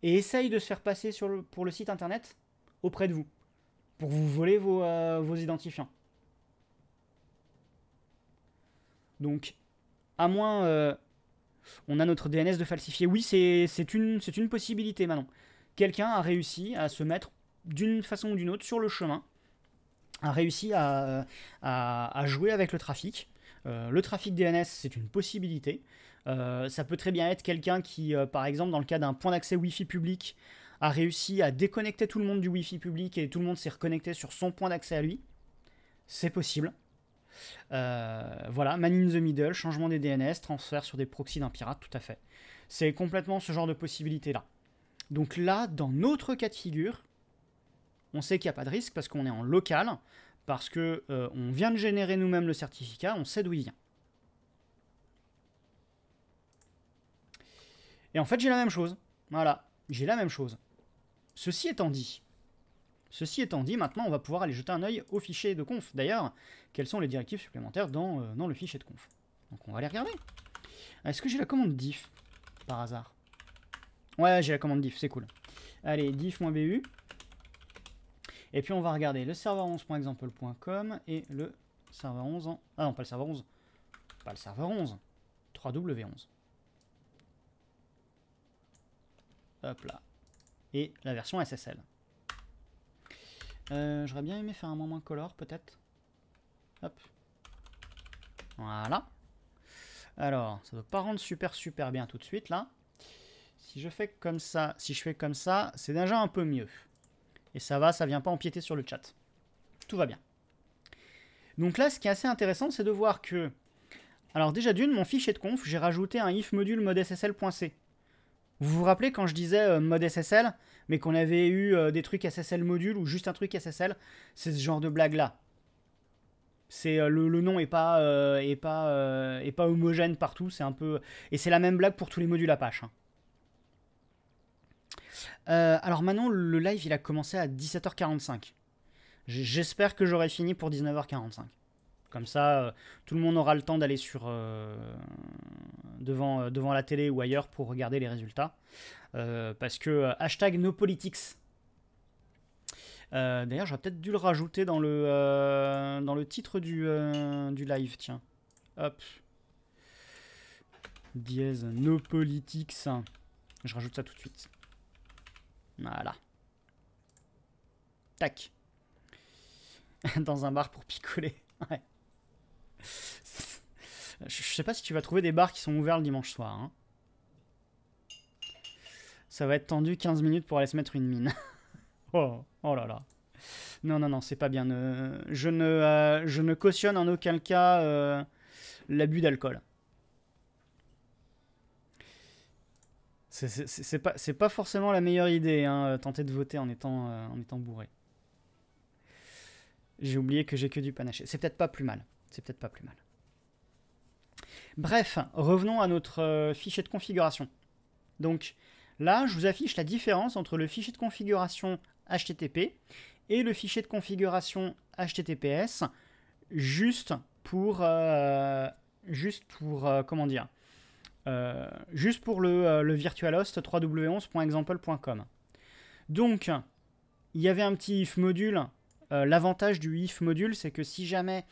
[SPEAKER 1] et essaye de se faire passer pour le site internet auprès de vous pour vous voler vos identifiants. Donc, à moins... Euh, on a notre DNS de falsifier, Oui, c'est une, une possibilité maintenant. Quelqu'un a réussi à se mettre d'une façon ou d'une autre sur le chemin, a réussi à, euh, jouer avec le trafic. Euh, le trafic DNS, c'est une possibilité. ça peut très bien être quelqu'un qui, par exemple, dans le cas d'un point d'accès Wi-Fi public, a réussi à déconnecter tout le monde du Wi-Fi public et tout le monde s'est reconnecté sur son point d'accès à lui. C'est possible. Euh, voilà, man in the middle, changement des DNS, transfert sur des proxys d'un pirate, tout à fait. C'est complètement ce genre de possibilité-là. Donc là, dans notre cas de figure, on sait qu'il n'y a pas de risque parce qu'on est en local, parce qu'on euh, vient de générer nous-mêmes le certificat, on sait d'où il vient. Et en fait, j'ai la même chose. Voilà, j'ai la même chose. Ceci étant dit, Ceci étant dit, maintenant on va pouvoir aller jeter un œil au fichier de conf. D'ailleurs, quelles sont les directives supplémentaires dans, euh, le fichier de conf Donc on va aller regarder. Ah, est-ce que j'ai la commande diff par hasard Ouais, j'ai la commande diff, c'est cool. Allez, diff-bu. Et puis on va regarder le serveur11.example.com et le serveur 11 Ah non, pas le serveur 11. Pas le serveur 11. 3W11. Hop là. Et la version SSL. Euh, j'aurais bien aimé faire un moment color, peut-être. Hop. Voilà. Alors, ça ne doit pas rendre super super bien tout de suite, là. Si je fais comme ça, si je fais comme ça, c'est déjà un peu mieux. Et ça va, ça vient pas empiéter sur le chat. Tout va bien. Donc là, ce qui est assez intéressant, c'est de voir que... Alors déjà d'une, mon fichier de conf, j'ai rajouté un if module ssl.c. Vous vous rappelez quand je disais euh, mode SSL mais qu'on avait eu euh, des trucs SSL module ou juste un truc SSL, c'est ce genre de blague là. C'est euh, le, nom est pas euh, est pas est pas homogène partout, c'est un peu et c'est la même blague pour tous les modules Apache. Hein. alors maintenant le live il a commencé à 17h45. J'espère que j'aurai fini pour 19h45. Comme ça, euh, tout le monde aura le temps d'aller sur euh, devant, euh, devant la télé ou ailleurs pour regarder les résultats. parce que hashtag NoPolitics. D'ailleurs, j'aurais peut-être dû le rajouter dans le, dans le titre du, du live. Tiens. Hop. Dièse NoPolitics. Je rajoute ça tout de suite. Voilà. Tac. Dans un bar pour picoler. Ouais je sais pas si tu vas trouver des bars qui sont ouverts le dimanche soir. Hein. Ça va être tendu 15 minutes pour aller se mettre une mine. oh, oh là là. Non, non, non, c'est pas bien. je, ne, euh, je ne cautionne en aucun cas euh, l'abus d'alcool. C'est pas, pas forcément la meilleure idée, hein, euh, tenter de voter en étant, en étant bourré. J'ai oublié que j'ai que du panaché. C'est peut-être pas plus mal. C'est peut-être pas plus mal. Bref, revenons à notre euh, fichier de configuration. Donc là, je vous affiche la différence entre le fichier de configuration HTTP et le fichier de configuration HTTPS juste pour euh, juste pour euh, comment dire juste pour le, virtualhost 3 w Donc il y avait un petit if module. L'avantage du if module, c'est que si jamais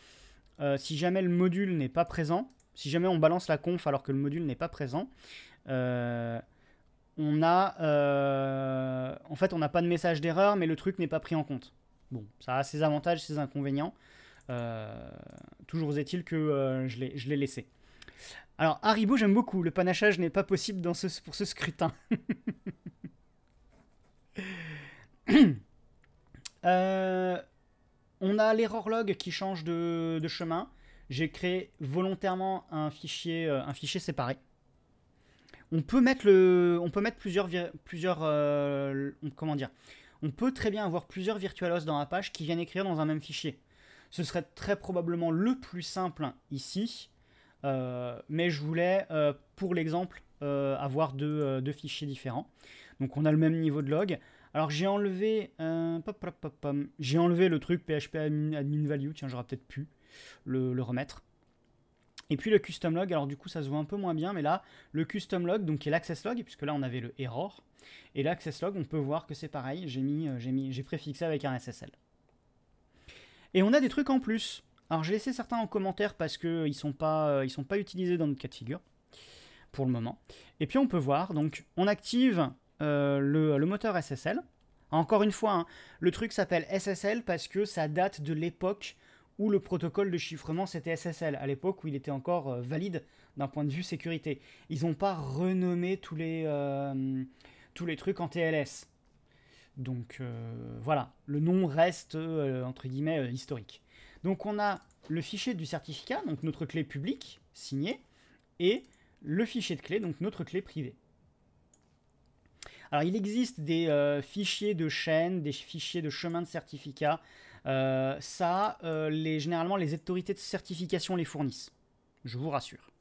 [SPEAKER 1] euh, si jamais le module n'est pas présent, si jamais on balance la conf alors que le module n'est pas présent, euh, on a, euh, en fait, on n'a pas de message d'erreur, mais le truc n'est pas pris en compte. Bon, ça a ses avantages, ses inconvénients. toujours est-il que je l'ai laissé. Alors, Haribo, j'aime beaucoup. Le panachage n'est pas possible dans ce, pour ce scrutin. euh, on a l'error log qui change de, chemin. J'ai créé volontairement un fichier, euh, un fichier séparé. On peut mettre, le, on peut mettre plusieurs, plusieurs euh, comment dire, on peut très bien avoir plusieurs virtualos dans la page qui viennent écrire dans un même fichier. Ce serait très probablement le plus simple ici, euh, mais je voulais, pour l'exemple, avoir deux, fichiers différents. Donc on a le même niveau de log. Alors j'ai enlevé, euh, j'ai enlevé le truc PHP admin, value, tiens j'aurais peut-être pu le, remettre. Et puis le custom log, alors du coup ça se voit un peu moins bien, mais là le custom log, donc qui est l'access log, puisque là on avait le error, et l'access log on peut voir que c'est pareil, j'ai mis, euh, j'ai mis, j'ai préfixé avec un SSL. Et on a des trucs en plus. Alors j'ai laissé certains en commentaire parce qu'ils ne sont, euh, ils sont pas utilisés dans notre cas de figure pour le moment. Et puis on peut voir, donc on active euh, le, le, moteur SSL. Encore une fois, hein, le truc s'appelle SSL parce que ça date de l'époque où le protocole de chiffrement c'était SSL, à l'époque où il était encore euh, valide d'un point de vue sécurité. Ils n'ont pas renommé tous les, euh, tous les trucs en TLS. Donc voilà, le nom reste entre guillemets historique. Donc on a le fichier du certificat, donc notre clé publique signée, et le fichier de clé, donc notre clé privée. Alors, il existe des euh, fichiers de chaîne, des fichiers de chemin de certificat. Euh, ça, euh, les, généralement, les autorités de certification les fournissent. Je vous rassure.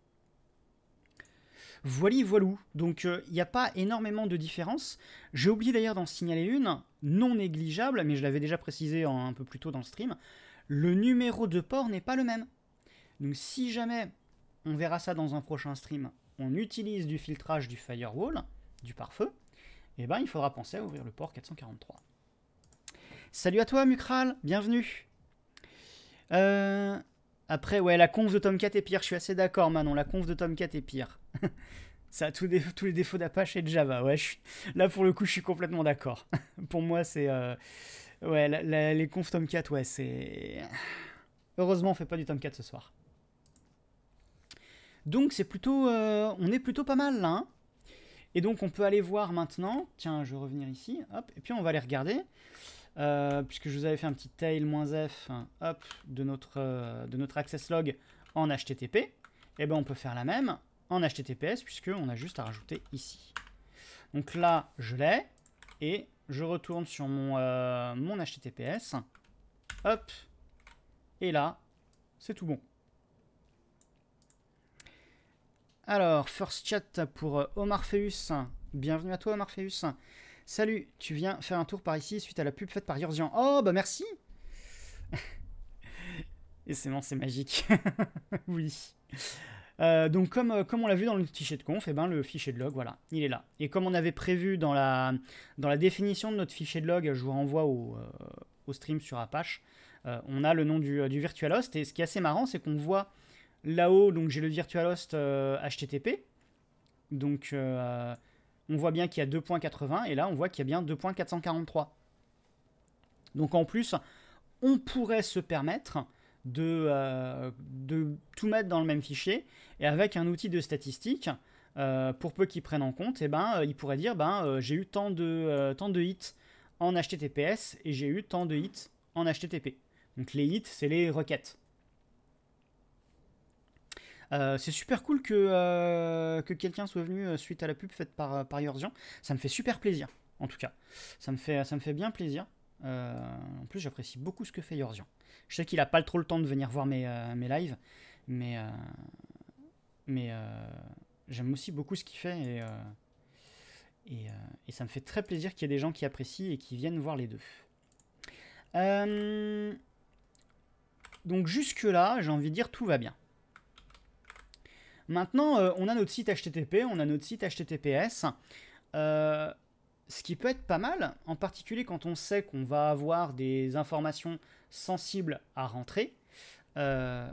[SPEAKER 1] Voili, voilou. Donc, il n'y a pas énormément de différence. J'ai oublié d'ailleurs d'en signaler une, non négligeable, mais je l'avais déjà précisé un peu plus tôt dans le stream. Le numéro de port n'est pas le même. Donc, si jamais, on verra ça dans un prochain stream, on utilise du filtrage du firewall, du pare-feu, eh ben, il faudra penser à ouvrir le port 443. Salut à toi, Mucral, bienvenue. Euh, après, ouais, la conf de Tomcat est pire, je suis assez d'accord, Manon, la conf de Tomcat est pire. Ça a tous, les, défauts d'Apache et de Java, ouais, là pour le coup, je suis complètement d'accord. pour moi, c'est... Euh, ouais, la, les confs Tomcat, ouais, c'est... Heureusement, on fait pas du Tomcat ce soir. Donc, c'est plutôt... Euh, on est plutôt pas mal, là, hein et donc on peut aller voir maintenant, tiens je vais revenir ici, hop, et puis on va aller regarder, euh, puisque je vous avais fait un petit tail-f hein, de notre, euh, de notre access log en HTTP, et eh ben on peut faire la même en HTTPS, puisqu'on a juste à rajouter ici. Donc là je l'ai, et je retourne sur mon, euh, mon HTTPS, hop, et là c'est tout bon. Alors, First Chat pour euh, Omarpheus. Bienvenue à toi, Omarpheus. Salut, tu viens faire un tour par ici suite à la pub faite par Yorzian. Oh, bah merci Et c'est bon, c'est magique. oui. Euh, donc comme, euh, comme on l'a vu dans le fichier de conf, eh ben, le fichier de log, voilà, il est là. Et comme on avait prévu dans la, dans la définition de notre fichier de log, je vous renvoie au, stream sur Apache, on a le nom du, du, virtual host. Et ce qui est assez marrant, c'est qu'on voit Là-haut, donc j'ai le virtualhost HTTP. Euh, donc euh, on voit bien qu'il y a 2.80 et là on voit qu'il y a bien 2.443. Donc en plus, on pourrait se permettre de, euh, de, tout mettre dans le même fichier et avec un outil de statistique, pour peu qu'ils prennent en compte, et eh ben, ils pourraient dire ben, j'ai eu tant de, tant de hits en HTTPS et j'ai eu tant de hits en HTTP. Donc les hits, c'est les requêtes. Euh, c'est super cool que, euh, que quelqu'un soit venu euh, suite à la pub faite par, par Yorzian. Ça me fait super plaisir, en tout cas. Ça me fait, ça me fait bien plaisir. en plus, j'apprécie beaucoup ce que fait Yorzian. Je sais qu'il n'a pas trop le temps de venir voir mes, mes lives, mais, mais j'aime aussi beaucoup ce qu'il fait et, ça me fait très plaisir qu'il y ait des gens qui apprécient et qui viennent voir les deux. Donc jusque-là, j'ai envie de dire tout va bien. Maintenant, euh, on a notre site HTTP, on a notre site HTTPS. Euh, ce qui peut être pas mal, en particulier quand on sait qu'on va avoir des informations sensibles à rentrer euh,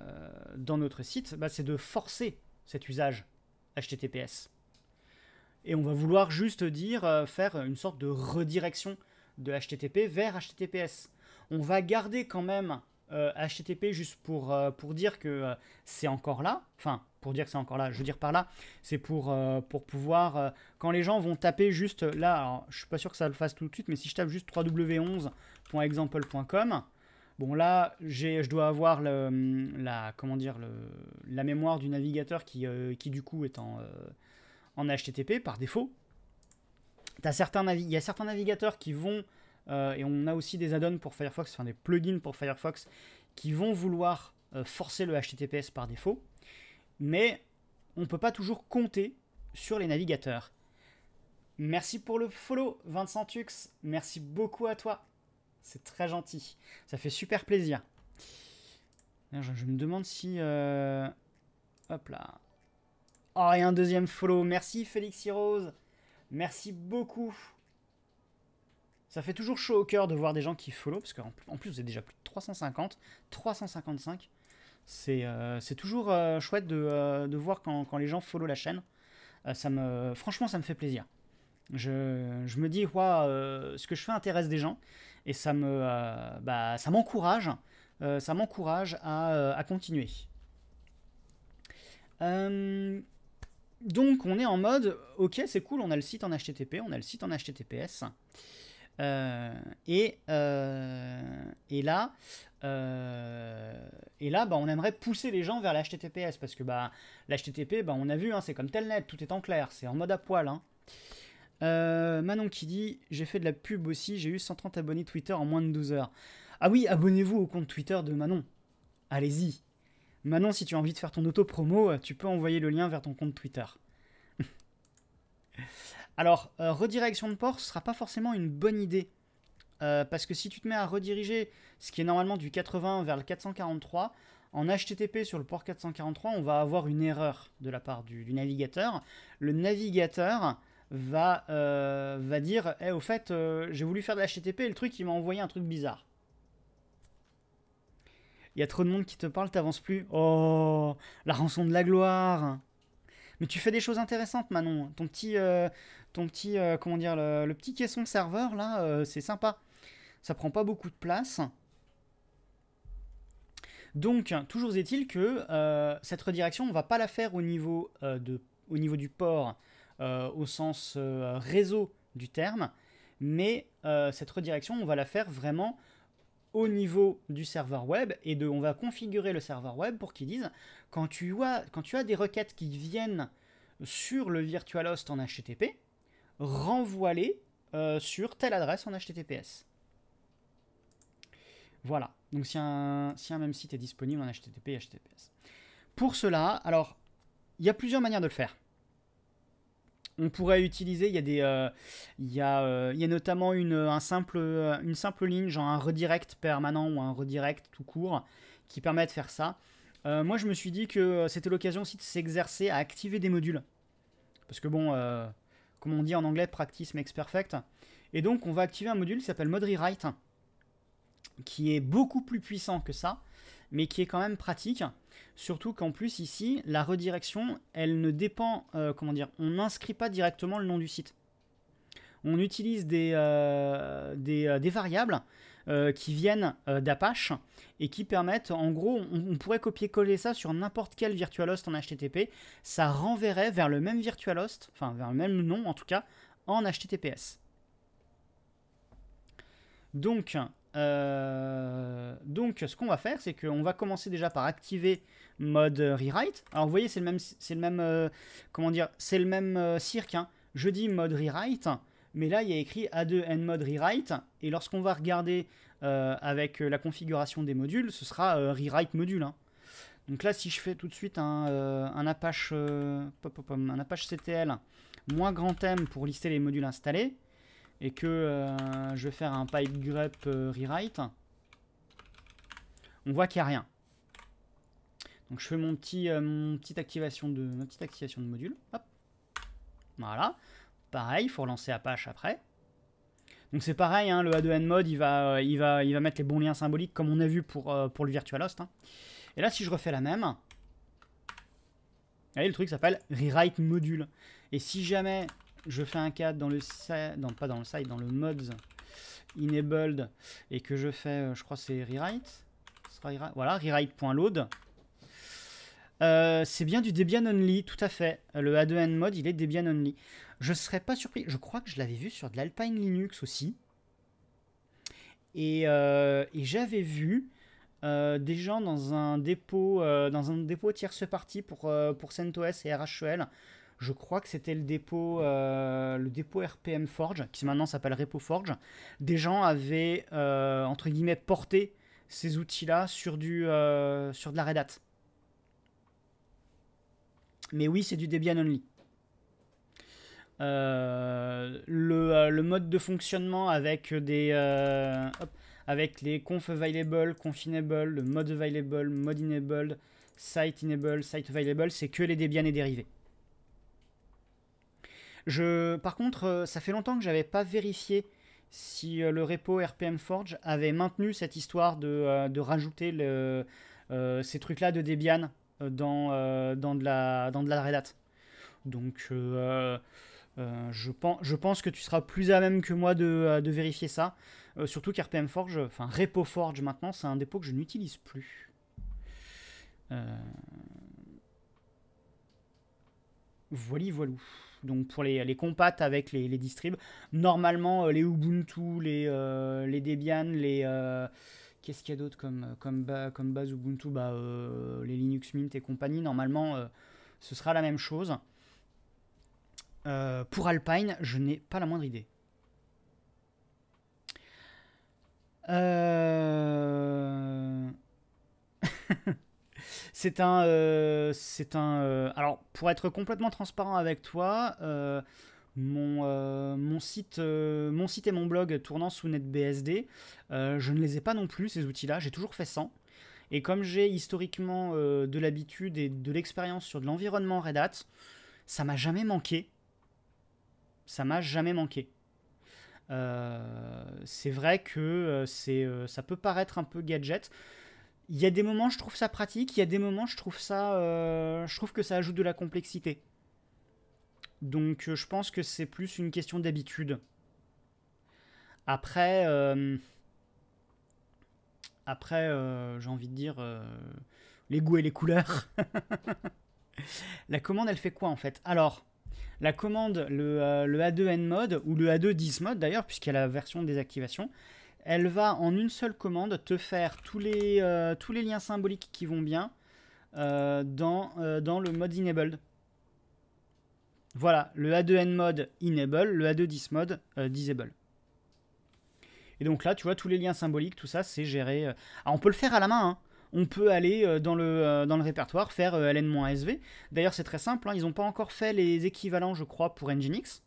[SPEAKER 1] dans notre site, bah, c'est de forcer cet usage HTTPS. Et on va vouloir juste dire, faire une sorte de redirection de HTTP vers HTTPS. On va garder quand même HTTP juste pour, pour dire que c'est encore là. Enfin, pour dire que c'est encore là, je veux dire par là, c'est pour, euh, pour pouvoir, euh, quand les gens vont taper juste là, alors je suis pas sûr que ça le fasse tout de suite, mais si je tape juste www.example.com bon là, je dois avoir la, comment dire, la mémoire du navigateur qui, euh, qui du coup est en, en HTTP par défaut. Il y a certains navigateurs qui vont, et on a aussi des add-ons pour Firefox, enfin des plugins pour Firefox, qui vont vouloir forcer le HTTPS par défaut mais on ne peut pas toujours compter sur les navigateurs. Merci pour le follow, Vincent Tux. Merci beaucoup à toi. C'est très gentil. Ça fait super plaisir. Je, me demande si... Euh, hop là. Oh, et un deuxième follow. Merci, Félix Hirose. Merci beaucoup. Ça fait toujours chaud au cœur de voir des gens qui follow, parce qu'en plus, vous êtes déjà plus de 350, 355. Euh, c'est toujours euh, chouette de, euh, voir quand, les gens follow la chaîne. ça me, franchement, ça me fait plaisir. Je, me dis, ce que je fais intéresse des gens et ça me, bah, ça m'encourage, ça m'encourage à, continuer. donc on est en mode, ok c'est cool, on a le site en HTTP, on a le site en HTTPS. Euh, et, euh, et là, euh, et là bah, on aimerait pousser les gens vers l'HTTPS parce que bah, l'HTTP, bah, on a vu, hein, c'est comme Telnet, tout est en clair, c'est en mode à poil. Hein. Manon qui dit J'ai fait de la pub aussi, j'ai eu 130 abonnés Twitter en moins de 12 heures. Ah oui, abonnez-vous au compte Twitter de Manon. Allez-y. Manon, si tu as envie de faire ton auto-promo, tu peux envoyer le lien vers ton compte Twitter. Alors, euh, redirection de port, ce sera pas forcément une bonne idée. Euh, parce que si tu te mets à rediriger ce qui est normalement du 80 vers le 443, en HTTP sur le port 443, on va avoir une erreur de la part du, navigateur. Le navigateur va, euh, va dire Eh, au fait, j'ai voulu faire de l'HTTP et le truc, il m'a envoyé un truc bizarre. Il y a trop de monde qui te parle, t'avances plus. Oh, la rançon de la gloire mais tu fais des choses intéressantes, Manon. Ton petit, ton petit, euh, comment dire, le, petit caisson serveur là, euh, c'est sympa. Ça prend pas beaucoup de place. Donc, toujours est-il que euh, cette redirection, on va pas la faire au niveau, de, au niveau du port, au sens réseau du terme, mais cette redirection, on va la faire vraiment au niveau du serveur web et de, on va configurer le serveur web pour qu'il dise quand tu vois quand tu as des requêtes qui viennent sur le virtualhost en HTTP, renvoyer euh, sur telle adresse en HTTPS. Voilà, donc si un, même site est disponible en HTTP HTTPS. Pour cela, alors, il y a plusieurs manières de le faire. On pourrait utiliser, il y a, des, euh, euh, il y a, notamment une, simple, une simple ligne, genre un redirect permanent ou un redirect tout court, qui permet de faire ça. moi, je me suis dit que c'était l'occasion aussi de s'exercer à activer des modules. Parce que bon, comme on dit en anglais, practice makes perfect. Et donc on va activer un module qui s'appelle mode rewrite, qui est beaucoup plus puissant que ça, mais qui est quand même pratique. Surtout qu'en plus ici, la redirection, elle ne dépend, euh, comment dire, on n'inscrit pas directement le nom du site. On utilise des, euh, euh, des variables euh, qui viennent euh, d'Apache et qui permettent, en gros, on, pourrait copier-coller ça sur n'importe quel virtualhost en HTTP, ça renverrait vers le même virtualhost, enfin vers le même nom en tout cas, en HTTPS. Donc, euh, donc ce qu'on va faire, c'est qu'on va commencer déjà par activer mode rewrite. Alors vous voyez, c'est le même, c'est le même, comment dire, c'est le même cirque. Hein. Je dis mode rewrite, mais là il y a écrit A2 NMOD rewrite, et lorsqu'on va regarder euh, avec euh, la configuration des modules, ce sera euh, rewrite module. Hein. Donc là, si je fais tout de suite un, Apache, un Apache CTL moins grand M pour lister les modules installés, et que je vais faire un pipe grep rewrite, on voit qu'il n'y a rien. Donc je fais mon petit, mon activation de, ma petite activation de module. Voilà. Pareil, il faut relancer Apache après. Donc c'est pareil, hein, le A2N mode, il va, euh, il, va, il va mettre les bons liens symboliques comme on a vu pour, euh, pour le Virtualhost. Hein. Et là, si je refais la même, allez, le truc s'appelle Rewrite Module. Et si jamais je fais un cadre dans le site, pas dans le site, dans le mods enabled et que je fais, euh, je crois c'est rewrite, voilà, rewrite.load. c'est bien du Debian Only, tout à fait. Le A2N mode, il est Debian Only. Je serais pas surpris. Je crois que je l'avais vu sur de l'Alpine Linux aussi. Et, euh, j'avais vu euh, des gens dans un dépôt, euh, dans un dépôt tierce parti pour, pour CentOS et RHEL. Je crois que c'était le dépôt, le dépôt RPM Forge, qui maintenant s'appelle Repo Forge. Des gens avaient, entre guillemets, porté ces outils-là sur, du, sur de la Red Hat. Mais oui, c'est du Debian only. Euh, le, euh, le, mode de fonctionnement avec des euh, avec les conf available, conf enable, le mode available, mode enabled, site enable, site available, c'est que les Debian et dérivés. Je, par contre, ça fait longtemps que j'avais pas vérifié si le repo RPM Forge avait maintenu cette histoire de, rajouter ces trucs-là de Debian dans, dans, de la, dans de la Red Hat. Donc, euh, je, pense, que tu seras plus à même que moi de, euh, vérifier ça. Euh, surtout qu'RPM Forge, enfin Repo Forge maintenant, c'est un dépôt que je n'utilise plus. Voilà, Voili voilou. Donc pour les, les avec les, les normalement les Ubuntu, les, Debian, les... Qu'est-ce qu'il y a d'autre comme, base Ubuntu bah, Les Linux Mint et compagnie, normalement ce sera la même chose. Euh, pour Alpine, je n'ai pas la moindre idée. Euh, c'est un, euh, c'est un. alors, pour être complètement transparent avec toi, mon, mon site, mon site et mon blog tournant sous NetBSD, je ne les ai pas non plus ces outils-là. J'ai toujours fait sans. Et comme j'ai historiquement de l'habitude et de l'expérience sur de l'environnement Red Hat, ça m'a jamais manqué ça m'a jamais manqué. Euh, c'est vrai que euh, c'est, euh, ça peut paraître un peu gadget. Il y a des moments je trouve ça pratique, il y a des moments je trouve ça, je trouve que ça ajoute de la complexité. Donc je pense que c'est plus une question d'habitude. Après, après j'ai envie de dire les goûts et les couleurs. la commande elle fait quoi en fait Alors la commande, le, euh, A2N mode, ou le A210 mode d'ailleurs, puisqu'il y a la version désactivation, elle va en une seule commande te faire tous les, euh, tous les liens symboliques qui vont bien euh, dans, dans le mode enabled. Voilà, le A2N mode enable, le A210 mode disable. Et donc là, tu vois, tous les liens symboliques, tout ça, c'est géré. Alors, on peut le faire à la main, hein on peut aller euh, dans le, euh, dans le répertoire faire euh, ln-sv. D'ailleurs, c'est très simple, hein, ils n'ont pas encore fait les équivalents, je crois, pour Nginx,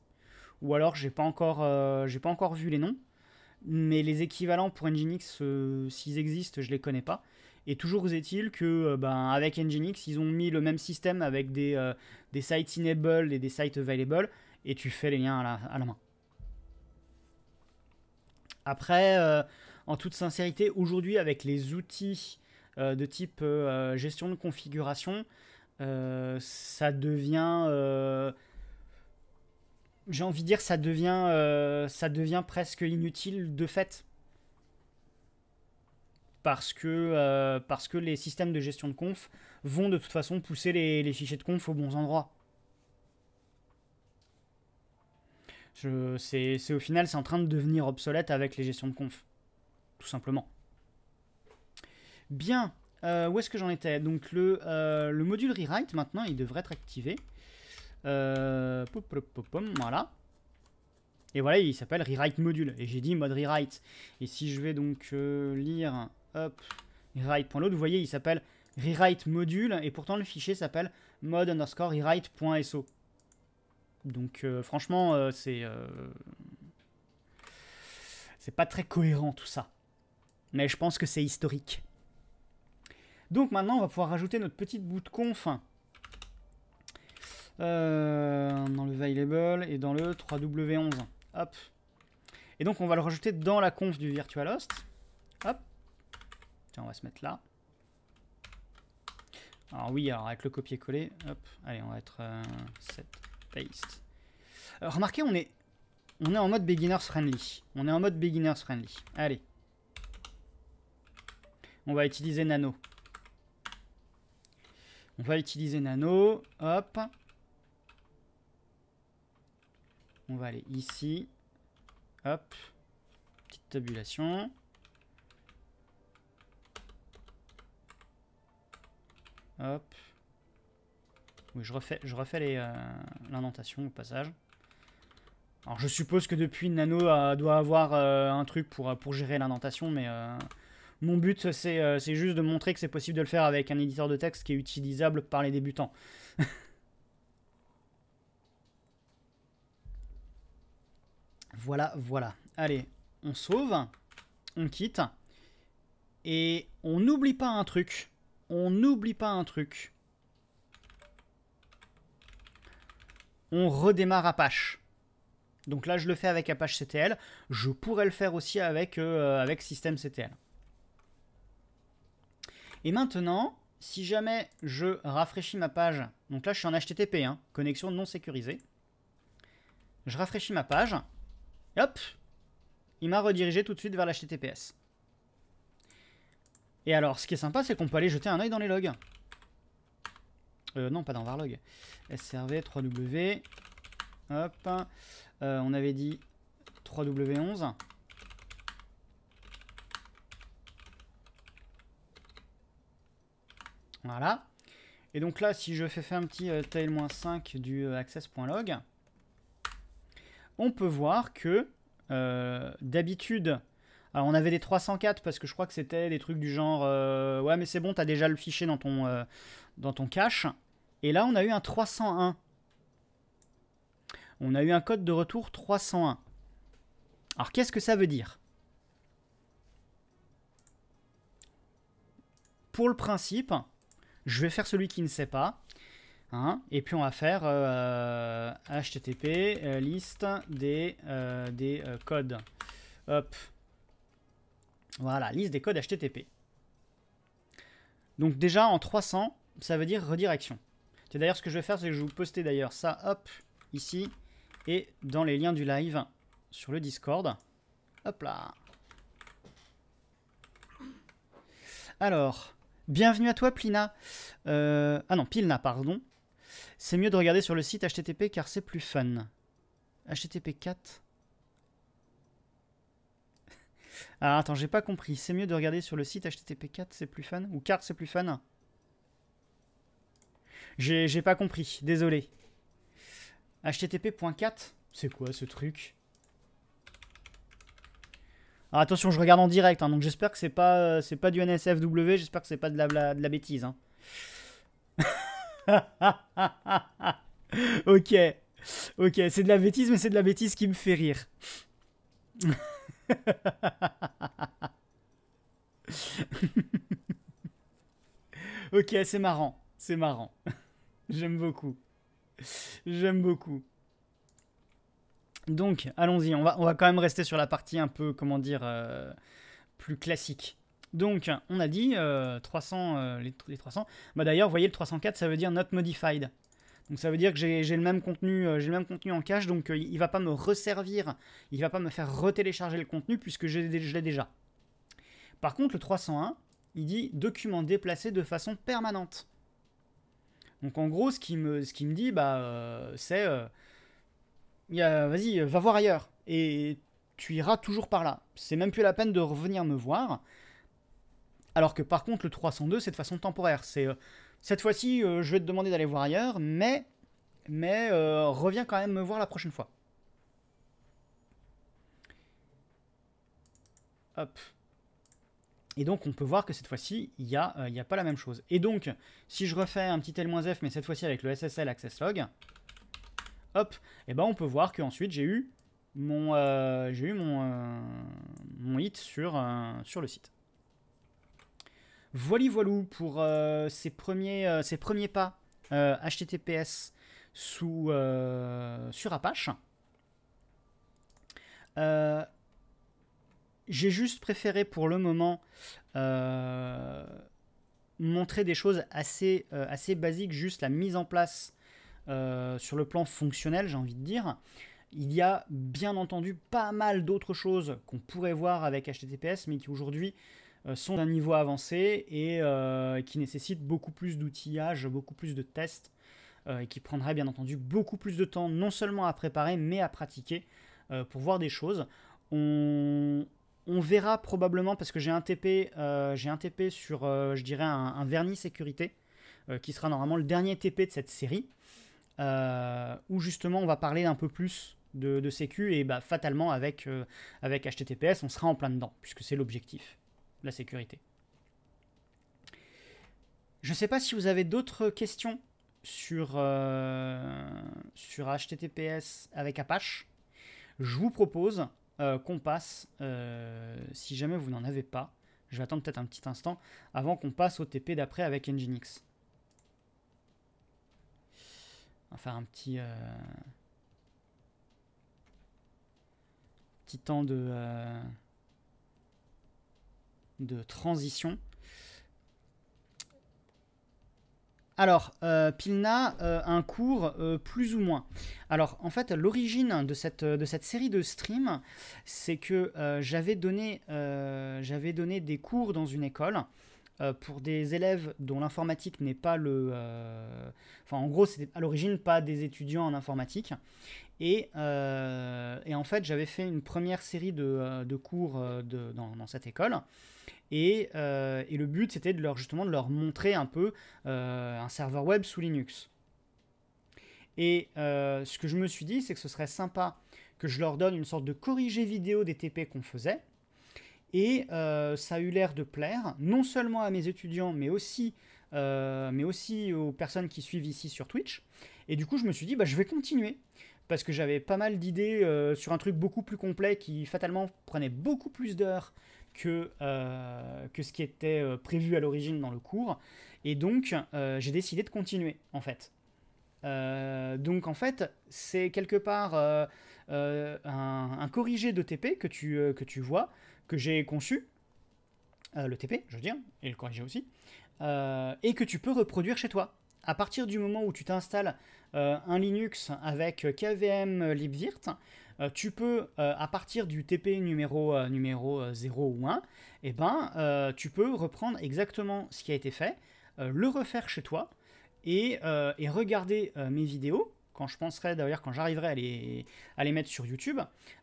[SPEAKER 1] ou alors j'ai pas, encore, pas encore vu les noms, mais les équivalents pour Nginx, s'ils existent, je les connais pas. Et toujours est-il que, ben, avec Nginx, ils ont mis le même système avec des, des sites enable et des sites available, et tu fais les liens à la main. Après, en toute sincérité, aujourd'hui, avec les outils euh, de type euh, gestion de configuration, euh, ça devient j'ai envie de dire ça devient ça devient presque inutile de fait parce que parce que les systèmes de gestion de conf vont de toute façon pousser les, fichiers de conf aux bons endroits c'est au final c'est en train de devenir obsolète avec les gestions de conf tout simplement Bien, euh, où est-ce que j'en étais Donc euh, le, module rewrite, maintenant, il devrait être activé. Euh, voilà. Et voilà, il s'appelle rewrite module. Et j'ai dit mode rewrite. Et si je vais donc lire, rewrite.load, vous voyez, il s'appelle rewrite module. Et pourtant, le fichier s'appelle mode underscore rewrite.so. Donc franchement, c'est... c'est pas très cohérent tout ça. Mais je pense que c'est historique. Donc maintenant, on va pouvoir rajouter notre petite bout de conf euh, dans le Vailable et dans le 3W11. Hop. Et donc, on va le rajouter dans la conf du VirtualHost. Hop. Tiens, on va se mettre là. Ah alors oui, avec le copier-coller, hop, allez, on va être euh, set paste. Euh, remarquez, on est, on est en mode beginners friendly. On est en mode beginners friendly. Allez. On va utiliser nano. On va utiliser nano. Hop. On va aller ici. Hop. Petite tabulation. Hop. Oui, je refais, je refais euh, l'indentation au passage. Alors je suppose que depuis Nano doit avoir euh, un truc pour, euh, pour gérer l'indentation, mais mon but, euh, c'est juste de montrer que c'est possible de le faire avec un éditeur de texte qui est utilisable par les débutants. voilà, voilà. Allez, on sauve, on quitte, et on n'oublie pas un truc. On n'oublie pas un truc. On redémarre Apache. Donc là, je le fais avec Apache CTL. Je pourrais le faire aussi avec, euh, avec System CTL. Et maintenant, si jamais je rafraîchis ma page, donc là je suis en HTTP, hein, connexion non sécurisée, je rafraîchis ma page, et hop, il m'a redirigé tout de suite vers l'HTTPS. Et alors, ce qui est sympa, c'est qu'on peut aller jeter un oeil dans les logs. Euh, non, pas dans Varlog. SRV, 3W. Hop. Euh, on avait dit 3W11. Voilà. Et donc là, si je fais faire un petit euh, tail-5 du euh, access.log, on peut voir que euh, d'habitude, on avait des 304 parce que je crois que c'était des trucs du genre ouais mais c'est bon, tu as déjà le fichier dans ton, dans ton cache. Et là, on a eu un 301. On a eu un code de retour 301. Alors qu'est-ce que ça veut dire Pour le principe, je vais faire celui qui ne sait pas. Hein, et puis on va faire HTTP euh, euh, liste des, euh, des codes. Hop. Voilà, liste des codes HTTP. Donc déjà en 300, ça veut dire redirection. C'est d'ailleurs ce que je vais faire, c'est que je vais vous poster d'ailleurs ça, hop, ici, et dans les liens du live sur le Discord. Hop là. Alors, Bienvenue à toi, Plina. Euh, ah non, Pilna, pardon. C'est mieux de regarder sur le site HTTP car c'est plus fun. HTTP 4. Ah, attends, j'ai pas compris. C'est mieux de regarder sur le site HTTP 4, c'est plus fun Ou car c'est plus fun J'ai pas compris, désolé. HTTP.4 C'est quoi ce truc alors attention, je regarde en direct, hein, donc j'espère que c'est pas, euh, c'est pas du NSFW, j'espère que c'est pas de la, de la bêtise. Hein. ok, ok, c'est de la bêtise, mais c'est de la bêtise qui me fait rire. ok, c'est marrant, c'est marrant. J'aime beaucoup. J'aime beaucoup. Donc, allons-y, on va, on va quand même rester sur la partie un peu, comment dire, euh, plus classique. Donc, on a dit 300, euh, euh, les, 300. Bah, d'ailleurs, vous voyez, le 304, ça veut dire not modified. Donc, ça veut dire que j'ai le, même contenu, le même contenu en cache, donc il ne va pas me resservir, il ne va pas me faire retélécharger le contenu puisque je, l'ai déjà. Par contre, le 301, il dit document déplacé de façon permanente. Donc, en gros, ce qui me, ce qui me dit, bah, c'est vas-y, euh, va voir ailleurs. Et tu iras toujours par là. C'est même plus la peine de revenir me voir. Alors que par contre, le 302, c'est de façon temporaire. Euh, cette fois-ci, euh, je vais te demander d'aller voir ailleurs, mais, reviens quand même me voir la prochaine fois. Hop. Et donc, on peut voir que cette fois-ci, il n'y a, a pas la même chose. Et donc, si je refais un petit L-F, mais cette fois-ci avec le SSL Access Log, hop, et eh ben on peut voir qu'ensuite j'ai eu mon, euh, j'ai eu mon, euh, hit sur, euh, sur le site. Voilà, voilou pour ces, premiers, premiers pas HTTPS sous, sur Apache. j'ai juste préféré pour le moment montrer des choses assez, assez basiques, juste la mise en place euh, sur le plan fonctionnel, j'ai envie de dire. Il y a bien entendu pas mal d'autres choses qu'on pourrait voir avec HTTPS, mais qui aujourd'hui euh, sont d'un niveau avancé et euh, qui nécessitent beaucoup plus d'outillage, beaucoup plus de tests, et qui prendraient bien entendu beaucoup plus de temps, non seulement à préparer, mais à pratiquer pour voir des choses. On, verra probablement, parce que j'ai un, TP, un TP sur, je dirais, un vernis sécurité, qui sera normalement le dernier TP de cette série. Euh, où justement on va parler un peu plus de, sécu et bah, fatalement avec, HTTPS euh, on sera en plein dedans puisque c'est l'objectif, la sécurité. Je ne sais pas si vous avez d'autres questions sur, euh, sur HTTPS avec Apache. Je vous propose qu'on passe, si jamais vous n'en avez pas, je vais attendre peut-être un petit instant, avant qu'on passe au TP d'après avec Nginx. On va faire un petit... Euh, petit temps de... Euh, de transition. Alors, euh, Pilna un cours plus ou moins. Alors, en fait, l'origine de cette, de cette série de streams, c'est que j'avais donné, donné des cours dans une école euh, pour des élèves dont l'informatique n'est pas le... Euh, enfin, en gros, c'était à l'origine pas des étudiants en informatique. Et, euh, en fait, j'avais fait une première série de, cours dans, cette école. Et, et le but, c'était de leur, justement de leur montrer un peu un serveur web sous Linux. Et ce que je me suis dit, c'est que ce serait sympa que je leur donne une sorte de corrigé vidéo des TP qu'on faisait, et euh, ça a eu l'air de plaire, non seulement à mes étudiants, mais aussi, euh, mais aussi aux personnes qui suivent ici sur Twitch. Et du coup, je me suis dit, bah, je vais continuer. Parce que j'avais pas mal d'idées euh, sur un truc beaucoup plus complet qui, fatalement, prenait beaucoup plus d'heures que, ce qui était prévu à l'origine dans le cours. Et donc, j'ai décidé de continuer, en fait. donc en fait, c'est quelque part un, corrigé de TP que tu, que tu vois, que j'ai conçu, euh, le TP, je veux dire, et le corrigé aussi, euh, et que tu peux reproduire chez toi. À partir du moment où tu t'installes euh, un Linux avec KVM libvirt, tu peux, à partir du TP numéro, numéro 0 ou 1, et eh ben, tu peux reprendre exactement ce qui a été fait, le refaire chez toi, et, et regarder mes vidéos, quand je penserai, d'ailleurs, quand j'arriverai à les, les mettre sur YouTube,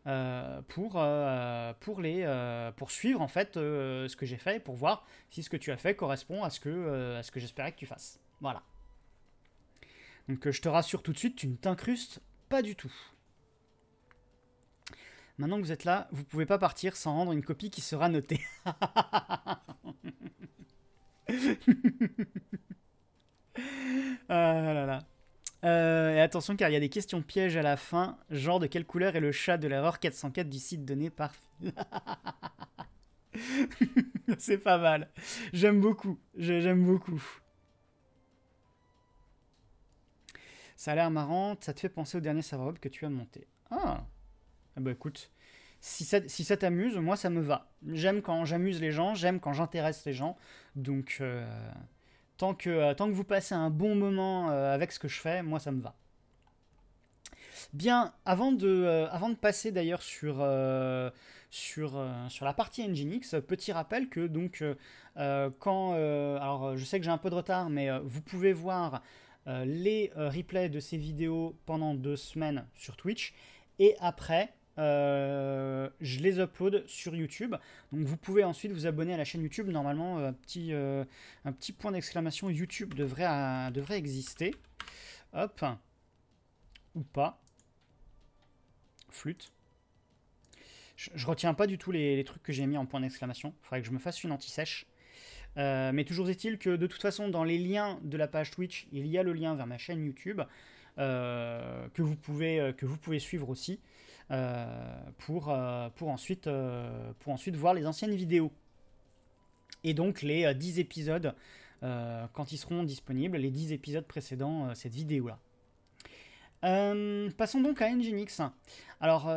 [SPEAKER 1] euh, pour, euh, pour, les, euh, suivre en fait ce que j'ai fait, pour voir si ce que tu as fait correspond à ce que, ce que j'espérais que tu fasses. Voilà. Donc je te rassure tout de suite, tu ne t'incrustes pas du tout. Maintenant que vous êtes là, vous pouvez pas partir sans rendre une copie qui sera notée. ah là là. Euh, et attention car il y a des questions pièges à la fin, genre de quelle couleur est le chat de l'erreur 404 du site donné par... C'est pas mal. J'aime beaucoup. J'aime beaucoup. Ça a l'air marrant, ça te fait penser au dernier serveur que tu as monté. Ah. ah, bah écoute, si ça, si ça t'amuse, moi ça me va. J'aime quand j'amuse les gens, j'aime quand j'intéresse les gens. Donc... Euh, Tant que, euh, tant que vous passez un bon moment euh, avec ce que je fais, moi ça me va. Bien, avant de, euh, avant de passer d'ailleurs sur, sur, sur la partie Nginx, petit rappel que donc quand... alors je sais que j'ai un peu de retard, mais vous pouvez voir les replays de ces vidéos pendant deux semaines sur Twitch, et après, euh, je les upload sur YouTube. Donc vous pouvez ensuite vous abonner à la chaîne YouTube. Normalement, euh, un petit, euh, un petit point d'exclamation YouTube devrait, devrait exister. Hop. Ou pas. Flûte. Je, retiens pas du tout les, trucs que j'ai mis en point d'exclamation. Il Faudrait que je me fasse une anti-sèche. mais toujours est-il que de toute façon, dans les liens de la page Twitch, il y a le lien vers ma chaîne YouTube que, vous pouvez, que vous pouvez suivre aussi. Euh, pour, euh, pour, ensuite, euh, pour ensuite voir les anciennes vidéos. Et donc les 10 épisodes, quand ils seront disponibles, les 10 épisodes précédents cette vidéo-là. passons donc à Nginx. Alors,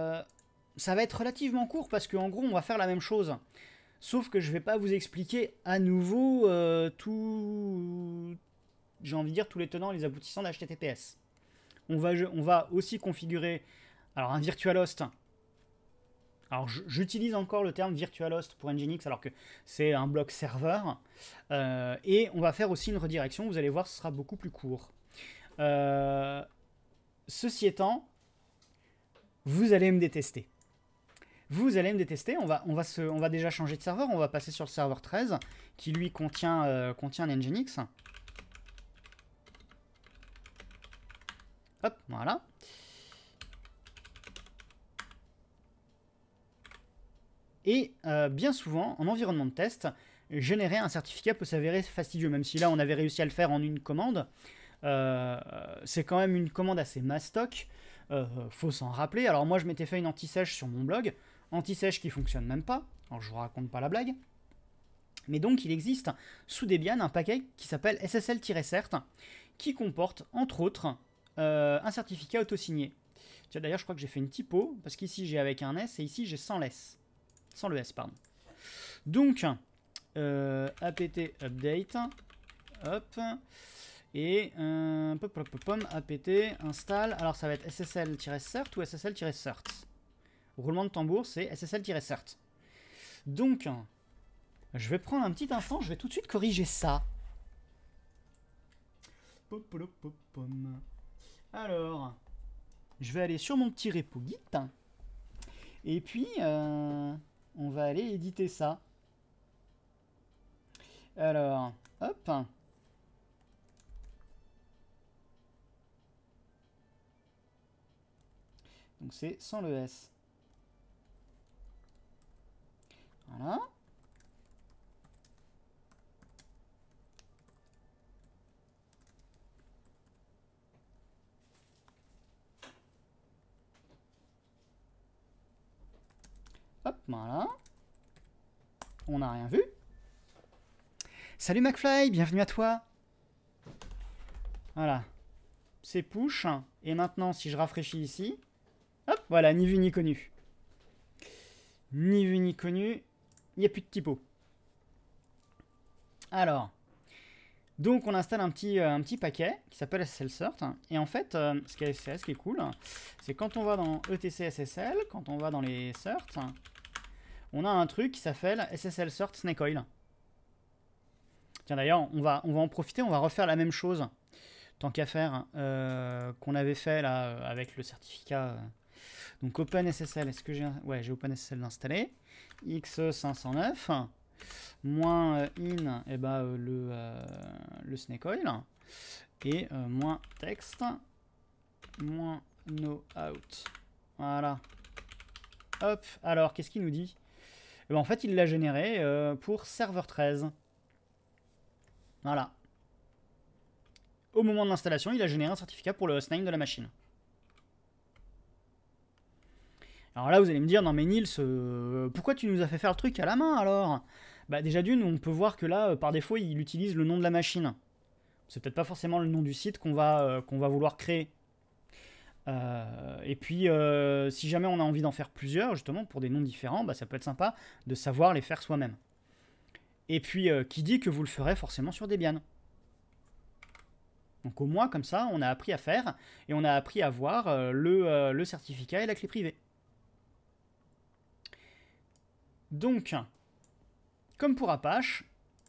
[SPEAKER 1] ça va être relativement court parce qu'en gros, on va faire la même chose. Sauf que je vais pas vous expliquer à nouveau tout. J'ai envie de dire tous les tenants et les aboutissants d'HTTPS. On va, on va aussi configurer alors un Virtualhost, Alors j'utilise encore le terme host pour Nginx alors que c'est un bloc serveur. Euh, et on va faire aussi une redirection, vous allez voir ce sera beaucoup plus court. Euh, ceci étant, vous allez me détester. Vous allez me détester, on va, on, va se, on va déjà changer de serveur, on va passer sur le serveur 13 qui lui contient, euh, contient Nginx. Hop, voilà. Et euh, bien souvent, en environnement de test, générer un certificat peut s'avérer fastidieux, même si là on avait réussi à le faire en une commande. Euh, c'est quand même une commande assez mastoc, euh, faut s'en rappeler. Alors moi je m'étais fait une anti-sèche sur mon blog, anti-sèche qui fonctionne même pas, alors je vous raconte pas la blague. Mais donc il existe sous Debian un paquet qui s'appelle SSL-cert, qui comporte entre autres euh, un certificat autosigné. D'ailleurs je crois que j'ai fait une typo, parce qu'ici j'ai avec un S et ici j'ai sans l'S. Sans le S, pardon. Donc, euh, apt update. Hop. Et euh, pop, pop, pop, pop, apt install. Alors, ça va être ssl-cert ou ssl-cert. Roulement de tambour, c'est ssl-cert. Donc, je vais prendre un petit instant, je vais tout de suite corriger ça. Alors, je vais aller sur mon petit repo Git. Et puis, euh, on va aller éditer ça. Alors, hop. Donc c'est sans le S. Voilà. Voilà. On n'a rien vu. Salut McFly, bienvenue à toi. Voilà. C'est push. Et maintenant, si je rafraîchis ici, hop, voilà, ni vu ni connu. Ni vu ni connu. Il n'y a plus de typo. Alors. Donc on installe un petit, euh, un petit paquet qui s'appelle SSL-Sort. Et en fait, euh, ce, qui est, ce qui est cool, c'est quand on va dans ETC SSL, quand on va dans les certs on a un truc qui s'appelle SSL Sort Snake Oil. Tiens d'ailleurs, on va, on va en profiter, on va refaire la même chose, tant qu'à faire, euh, qu'on avait fait là euh, avec le certificat. Euh, donc OpenSSL, est-ce que j'ai... Ouais, j'ai OpenSSL installé. X509, moins in, et eh ben, le, le snake Et moins texte, moins no out. Voilà. Hop, alors qu'est-ce qu'il nous dit eh ben, en fait, il l'a généré euh, pour serveur 13. Voilà. Au moment de l'installation, il a généré un certificat pour le hostname de la machine. Alors là, vous allez me dire, non mais Nils, euh, pourquoi tu nous as fait faire le truc à la main alors Bah déjà d'une, on peut voir que là, euh, par défaut, il utilise le nom de la machine. C'est peut-être pas forcément le nom du site qu'on va, qu'on va vouloir créer. Euh, et puis, euh, si jamais on a envie d'en faire plusieurs, justement, pour des noms différents, bah, ça peut être sympa de savoir les faire soi-même. Et puis, euh, qui dit que vous le ferez forcément sur Debian Donc au moins, comme ça, on a appris à faire, et on a appris à voir le, certificat et la clé privée. Donc, comme pour Apache,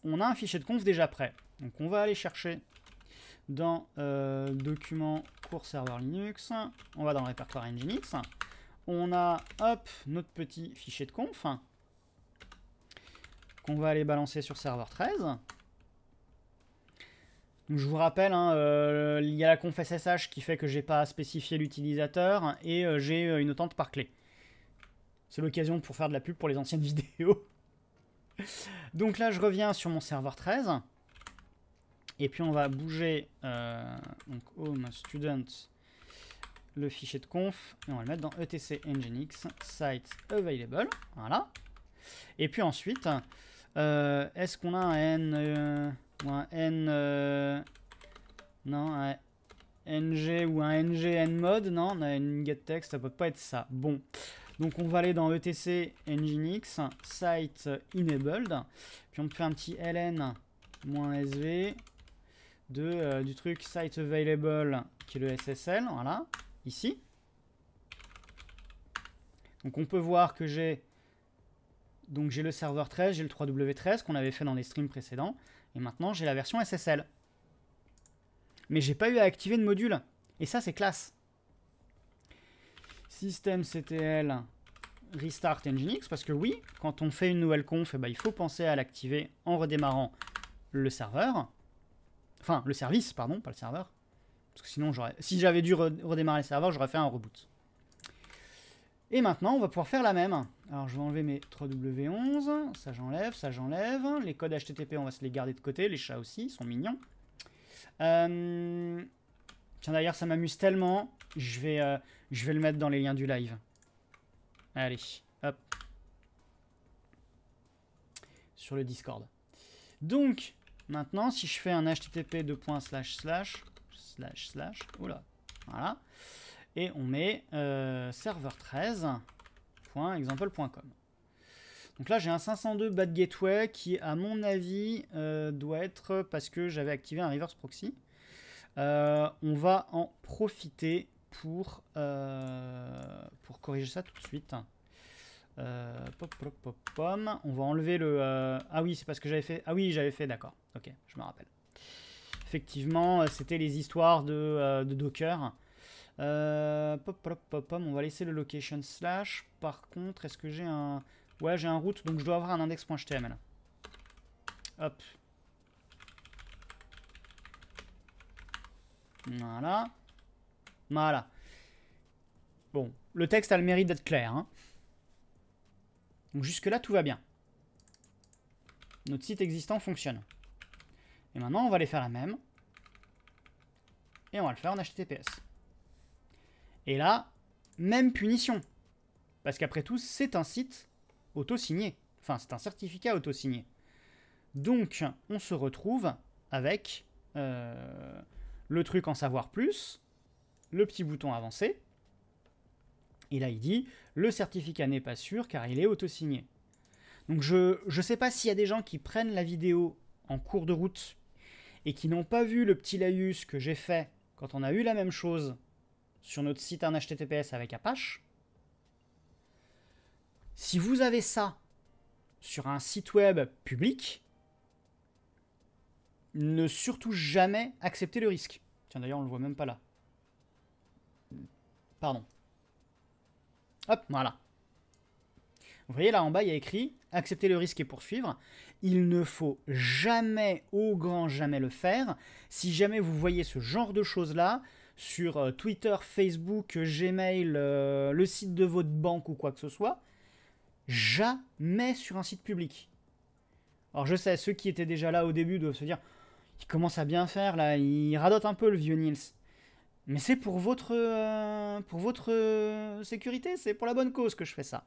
[SPEAKER 1] on a un fichier de conf déjà prêt. Donc on va aller chercher dans document serveur Linux. On va dans le répertoire Nginx. On a, hop, notre petit fichier de conf qu'on va aller balancer sur serveur 13. Donc je vous rappelle, hein, euh, il y a la conf SSH qui fait que j'ai pas spécifié l'utilisateur et euh, j'ai euh, une tente par clé. C'est l'occasion pour faire de la pub pour les anciennes vidéos. Donc là, je reviens sur mon serveur 13. Et puis on va bouger euh, donc home student le fichier de conf et on va le mettre dans etc nginx site available. Voilà. Et puis ensuite, euh, est-ce qu'on a un n n non ng ou un ng euh, mode non on a une get text ça peut pas être ça. Bon. Donc on va aller dans etc nginx site enabled puis on fait un petit ln sv euh, du truc site available qui est le SSL, voilà, ici. Donc on peut voir que j'ai donc j'ai le serveur 13, j'ai le 3W13 qu'on avait fait dans les streams précédents, et maintenant j'ai la version SSL. Mais j'ai pas eu à activer de module, et ça c'est classe. systemctl CTL restart Nginx, parce que oui, quand on fait une nouvelle conf, eh ben, il faut penser à l'activer en redémarrant le serveur. Enfin, le service, pardon, pas le serveur. Parce que sinon, si j'avais dû redémarrer le serveur, j'aurais fait un reboot. Et maintenant, on va pouvoir faire la même. Alors, je vais enlever mes 3W11. Ça, j'enlève. Ça, j'enlève. Les codes HTTP, on va se les garder de côté. Les chats aussi, ils sont mignons. Euh, tiens, d'ailleurs, ça m'amuse tellement. Je vais, euh, je vais le mettre dans les liens du live. Allez, hop. Sur le Discord. Donc, Maintenant, si je fais un http de slash slash slash voilà, et on met euh, server13.example.com. Donc là, j'ai un 502 bad gateway qui, à mon avis, euh, doit être parce que j'avais activé un reverse proxy. Euh, on va en profiter pour, euh, pour corriger ça tout de suite. Euh, pop, pop, pop, On va enlever le... Euh, ah oui, c'est parce que j'avais fait... Ah oui, j'avais fait, d'accord. Ok, je me rappelle. Effectivement, euh, c'était les histoires de, Docker. pop, pop, pop, On va laisser le location slash. Par contre, est-ce que j'ai un... Ouais, j'ai un route, donc je dois avoir un index.html. Hop. Voilà. Voilà. Bon, le texte a le mérite d'être clair. Hein. Donc jusque-là, tout va bien. Notre site existant fonctionne. Et maintenant, on va aller faire la même. Et on va le faire en HTTPS. Et là, même punition. Parce qu'après tout, c'est un site auto-signé. Enfin, c'est un certificat auto-signé. Donc, on se retrouve avec euh, le truc en savoir plus, le petit bouton avancé, et là, il dit, le certificat n'est pas sûr car il est auto-signé. Donc je ne sais pas s'il y a des gens qui prennent la vidéo en cours de route et qui n'ont pas vu le petit laïus que j'ai fait quand on a eu la même chose sur notre site en HTTPS avec Apache. Si vous avez ça sur un site web public, ne surtout jamais accepter le risque. Tiens d'ailleurs on le voit même pas là. Pardon. Hop, voilà. Vous voyez là en bas, il y a écrit accepter le risque et poursuivre. Il ne faut jamais, au grand jamais, le faire. Si jamais vous voyez ce genre de choses là sur euh, Twitter, Facebook, Gmail, euh, le site de votre banque ou quoi que ce soit, jamais sur un site public. Alors je sais, ceux qui étaient déjà là au début doivent se dire, il commence à bien faire là, il radote un peu le vieux Niels ». Mais c'est pour votre, euh, pour votre euh, sécurité, c'est pour la bonne cause que je fais ça.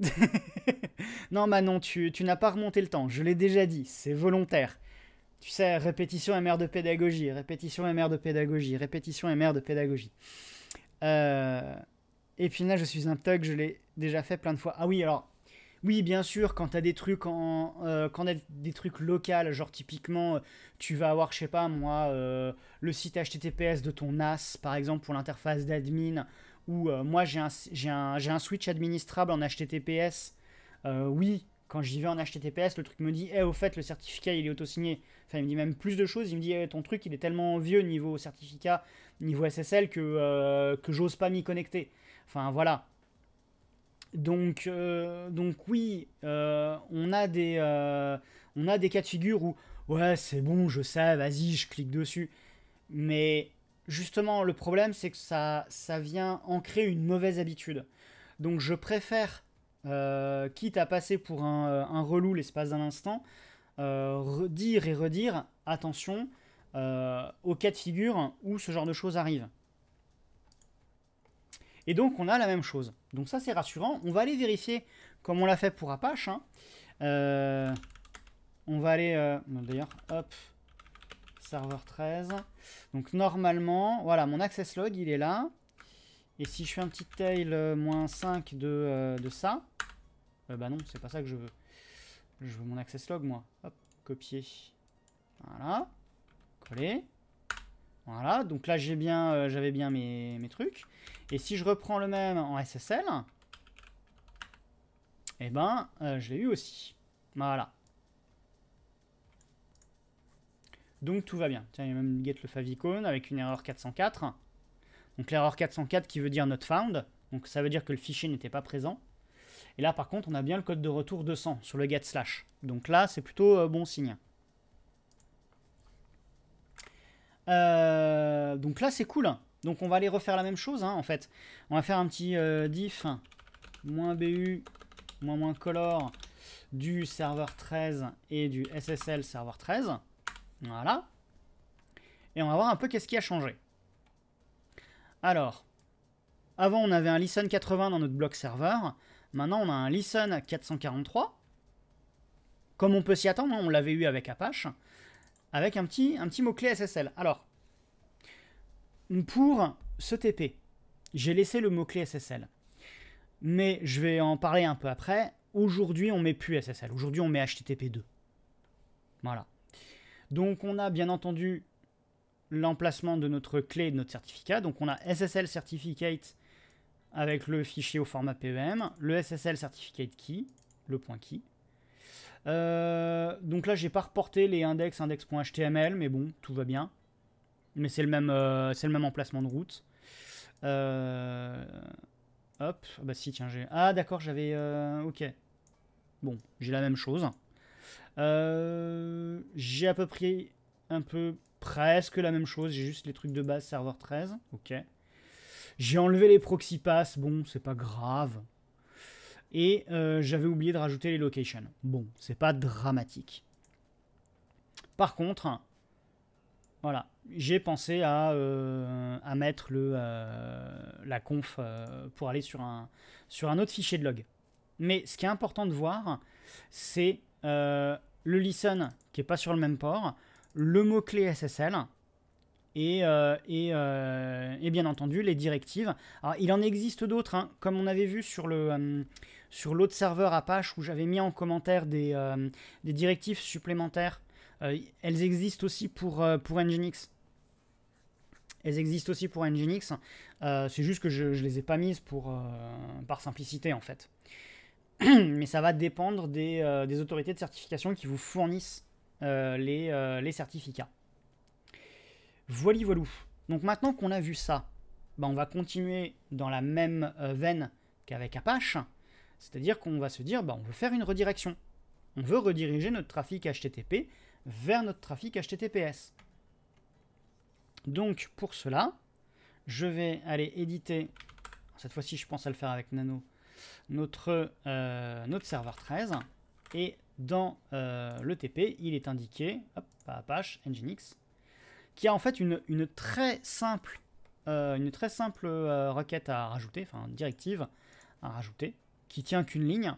[SPEAKER 1] non Manon, tu, tu n'as pas remonté le temps, je l'ai déjà dit, c'est volontaire. Tu sais, répétition et mère de pédagogie, répétition et mère de pédagogie, répétition et mère de pédagogie. Euh, et puis là, je suis un thug, je l'ai déjà fait plein de fois. Ah oui, alors, oui, bien sûr, quand t'as des trucs en, euh, quand as des trucs locaux, genre typiquement, euh, tu vas avoir, je sais pas moi, euh, le site HTTPS de ton NAS, par exemple, pour l'interface d'admin, ou moi j'ai un, un, un, switch administrable en HTTPS. oui, quand j'y vais en HTTPS, le truc me dit, eh, au fait, le certificat, il est autosigné. Enfin, il me dit même plus de choses. Il me dit, eh, ton truc, il est tellement vieux niveau certificat, niveau SSL, que, que j'ose pas m'y connecter. Enfin, voilà. Donc, euh, donc oui, euh, on, a des, euh, on a des cas de figure où, ouais, c'est bon, je sais, vas-y, je clique dessus. Mais justement, le problème, c'est que ça, ça vient ancrer une mauvaise habitude. Donc je préfère, quitte à passer pour un, relou l'espace d'un instant, redire et redire, attention, aux cas de figure où ce genre de choses arrive. Et donc on a la même chose. Donc ça c'est rassurant. On va aller vérifier comme on l'a fait pour Apache. Hein. Euh, on va aller... Euh, d'ailleurs, hop, serveur 13. Donc normalement, voilà, mon access log il est là. Et si je fais un petit tail euh, moins 5 de, de ça, bah non, c'est pas ça que je veux. Je veux mon access log moi. Hop, copier. Voilà, coller. Voilà, donc là j'ai bien, euh, j'avais bien mes, trucs. Et si je reprends le même en SSL, eh ben, euh, je l'ai eu aussi. Voilà. Donc tout va bien. Tiens, il y a même get le favicon avec une erreur 404. Donc l'erreur 404 qui veut dire not found. Donc ça veut dire que le fichier n'était pas présent. Et là par contre, on a bien le code de retour 200 sur le get slash. Donc là, c'est plutôt euh, bon signe. Euh, donc là, c'est cool. Donc on va aller refaire la même chose, hein, en fait. On va faire un petit euh, diff, moins BU, moins moins color, du serveur 13 et du SSL serveur 13. Voilà. Et on va voir un peu qu'est-ce qui a changé. Alors, avant on avait un listen 80 dans notre bloc serveur. Maintenant on a un listen 443. Comme on peut s'y attendre, hein, on l'avait eu avec Apache avec un petit, un petit mot-clé SSL. Alors, pour ce TP, j'ai laissé le mot-clé SSL. Mais je vais en parler un peu après. Aujourd'hui, on met plus SSL. Aujourd'hui, on met HTTP2. Voilà. Donc, on a bien entendu l'emplacement de notre clé et de notre certificat. Donc, on a SSL Certificate avec le fichier au format PEM, le SSL Certificate Key, le point key, euh, donc là, j'ai pas reporté les index, index.html, mais bon, tout va bien. Mais c'est le, même, euh, c'est le même emplacement de route. Euh, hop, ah bah si, tiens, j'ai... Ah d'accord, j'avais... ok. Bon, j'ai la même chose. j'ai à peu près... Un peu presque la même chose, j'ai juste les trucs de base serveur 13, ok. J'ai enlevé les proxy pass, bon, c'est pas grave, et euh, j'avais oublié de rajouter les locations. Bon, c'est pas dramatique. Par contre, voilà, j'ai pensé à, euh, mettre le, euh, la conf pour aller sur un, sur un autre fichier de log. Mais ce qui est important de voir, c'est le listen qui n'est pas sur le même port, le mot-clé SSL, et, et, bien entendu les directives. Alors, il en existe d'autres, hein, comme on avait vu sur le, sur l'autre serveur Apache où j'avais mis en commentaire des, euh, directives supplémentaires. Euh, elles existent aussi pour, euh, pour Nginx. Elles existent aussi pour Nginx. C'est juste que je ne les ai pas mises pour, par simplicité en fait. Mais ça va dépendre des, autorités de certification qui vous fournissent les, certificats. Voili voilou. Donc maintenant qu'on a vu ça, ben, on va continuer dans la même veine qu'avec Apache. C'est-à-dire qu'on va se dire, bah, on veut faire une redirection. On veut rediriger notre trafic HTTP vers notre trafic HTTPS. Donc pour cela, je vais aller éditer, cette fois-ci je pense à le faire avec Nano, notre, euh, notre serveur 13. Et dans euh, le TP, il est indiqué, hop, Apache, Nginx, qui a en fait une, très simple, une très simple euh, requête à rajouter, enfin directive à rajouter, qui tient qu'une ligne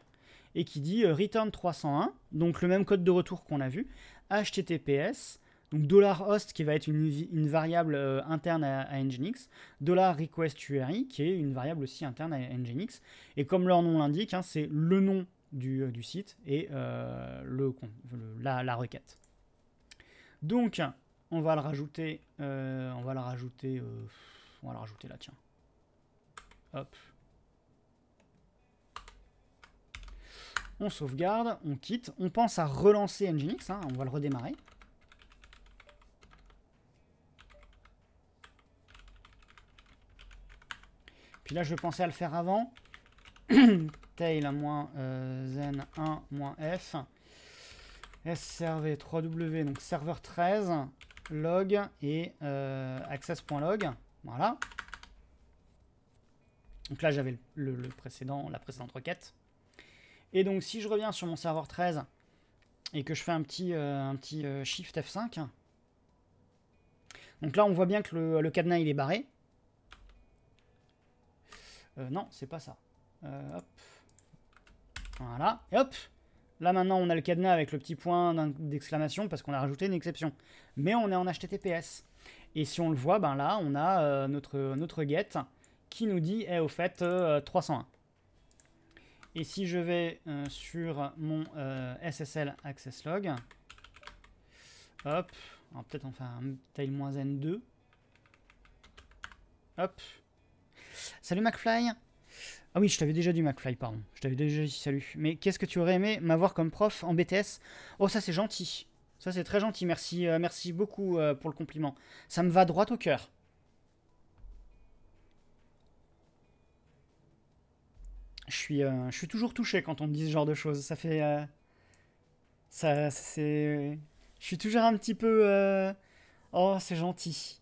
[SPEAKER 1] et qui dit euh, return 301, donc le même code de retour qu'on a vu, https, donc $host qui va être une, variable euh, interne à, Nginx, $requestURI qui est une variable aussi interne à Nginx, et comme leur nom l'indique, hein, c'est le nom du, euh, site et la, requête. Donc, on va le rajouter, on va le rajouter, on va le rajouter là, tiens. Hop. On sauvegarde, on quitte. On pense à relancer Nginx, hein, on va le redémarrer. Puis là, je pensais à le faire avant. Tail moins euh, zen 1 moins f. SRV 3W, donc serveur 13, log et euh, access.log. Voilà. Donc là, j'avais le précédent, la précédente requête. Et donc si je reviens sur mon serveur 13 et que je fais un petit, euh, un petit euh, Shift F5, donc là on voit bien que le, cadenas il est barré. Euh, non, c'est pas ça. Voilà, et hop Là maintenant on a le cadenas avec le petit point d'exclamation parce qu'on a rajouté une exception. Mais on est en HTTPS. Et si on le voit, ben là on a notre, notre get qui nous dit, eh, au fait, 301. Et si je vais euh, sur mon euh, SSL Access Log, hop, peut-être enfin fait un tail-n2. Hop. Salut McFly Ah oui, je t'avais déjà dit McFly, pardon. Je t'avais déjà dit salut. Mais qu'est-ce que tu aurais aimé m'avoir comme prof en BTS Oh, ça c'est gentil. Ça c'est très gentil, merci, euh, merci beaucoup pour le compliment. Ça me va droit au cœur. je suis, euh, je suis toujours touché quand on me dit ce genre de choses. Ça fait. Euh, ça, c'est. Je suis toujours un petit peu. Euh, oh, c'est gentil.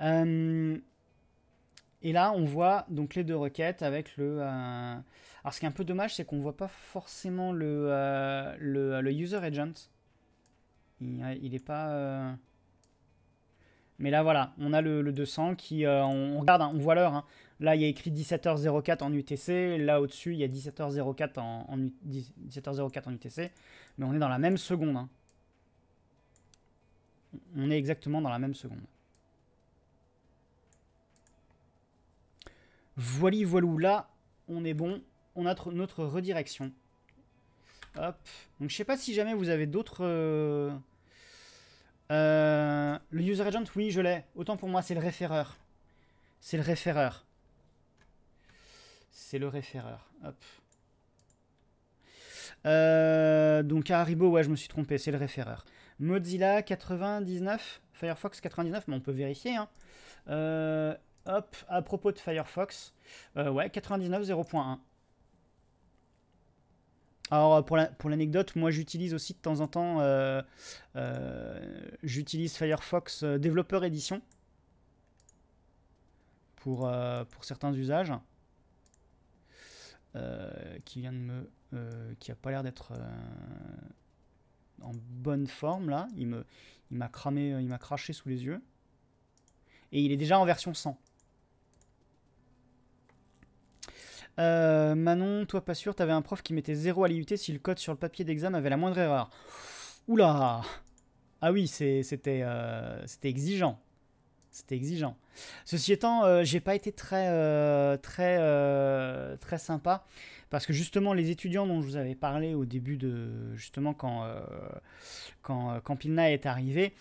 [SPEAKER 1] et là, on voit donc les deux requêtes avec le. Alors, ce qui est un peu dommage, c'est qu'on voit pas forcément le, le, user agent. Il, pas. Mais là, voilà, on a le, 200 qui. On, regarde, hein, on voit l'heure. Hein. Là, il y a écrit 17h04 en UTC. Là, au-dessus, il y a 17h04 en, en UTC. Mais on est dans la même seconde. Hein. On est exactement dans la même seconde. Voilà, voilou. Là, on est bon. On a notre redirection. Hop. Donc, je sais pas si jamais vous avez d'autres... Euh, euh, le user agent, oui, je l'ai. Autant pour moi, c'est le référeur. C'est le référeur. C'est le référeur. Hop. Euh, donc Haribo, ouais, je me suis trompé, c'est le référeur. Mozilla 99, Firefox 99, mais on peut vérifier. Hein. Euh, hop, à propos de Firefox, euh, ouais, 99 Alors euh, pour l'anecdote, moi j'utilise aussi de temps en temps, j'utilise Firefox Developer Edition pour, pour certains usages. Euh, qui vient de me... Euh, qui a pas l'air d'être euh, en bonne forme là. Il me, il m'a cramé, il m'a craché sous les yeux. Et il est déjà en version 100. Manon, toi pas sûr, t'avais un prof qui mettait 0 à l'IUT si le code sur le papier d'examen avait la moindre erreur. Oula Ah oui, c'était exigeant. C'était exigeant. Ceci étant, euh, j'ai pas été très, euh, très, euh, très sympa parce que justement les étudiants dont je vous avais parlé au début de justement quand quand, est arrivé,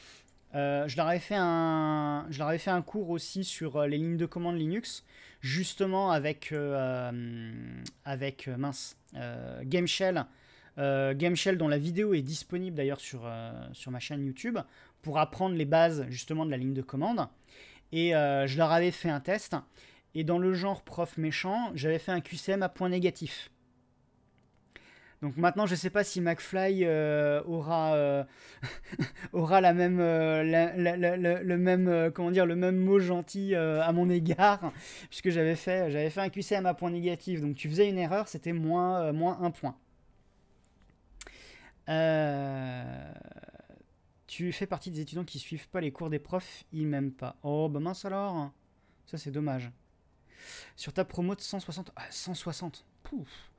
[SPEAKER 1] je leur avais fait un, je fait un cours aussi sur les lignes de commande Linux, justement avec avec mince Game Shell. Game Shell dont la vidéo est disponible d'ailleurs sur, sur ma chaîne YouTube pour apprendre les bases justement de la ligne de commande. Et euh, je leur avais fait un test. Et dans le genre prof méchant, j'avais fait un QCM à point négatif. Donc maintenant, je ne sais pas si McFly euh, aura, euh, aura la même, le même, comment dire, le même mot gentil à mon égard, puisque j'avais fait, fait un QCM à point négatif. Donc tu faisais une erreur, c'était moins, moins un point. Tu fais partie des étudiants qui suivent pas les cours des profs, ils m'aiment pas. Oh bah mince alors Ça c'est dommage. Sur ta promo de 160. Ah 160 Pouf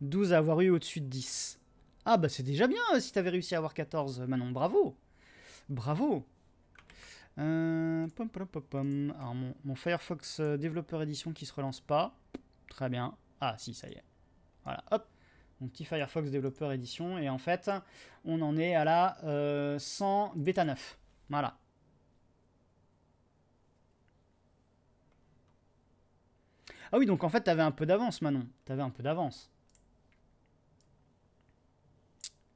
[SPEAKER 1] 12 à avoir eu au-dessus de 10. Ah bah c'est déjà bien euh, si t'avais réussi à avoir 14, euh, Manon, bravo Bravo euh, pom, pom, Alors mon, Firefox euh, développeur édition qui se relance pas. Très bien. Ah si, ça y est. Voilà, hop petit Firefox Developer Edition. Et en fait, on en est à la 100 euh, bêta 9. Voilà. Ah oui, donc en fait, t'avais un peu d'avance, Manon. T'avais un peu d'avance.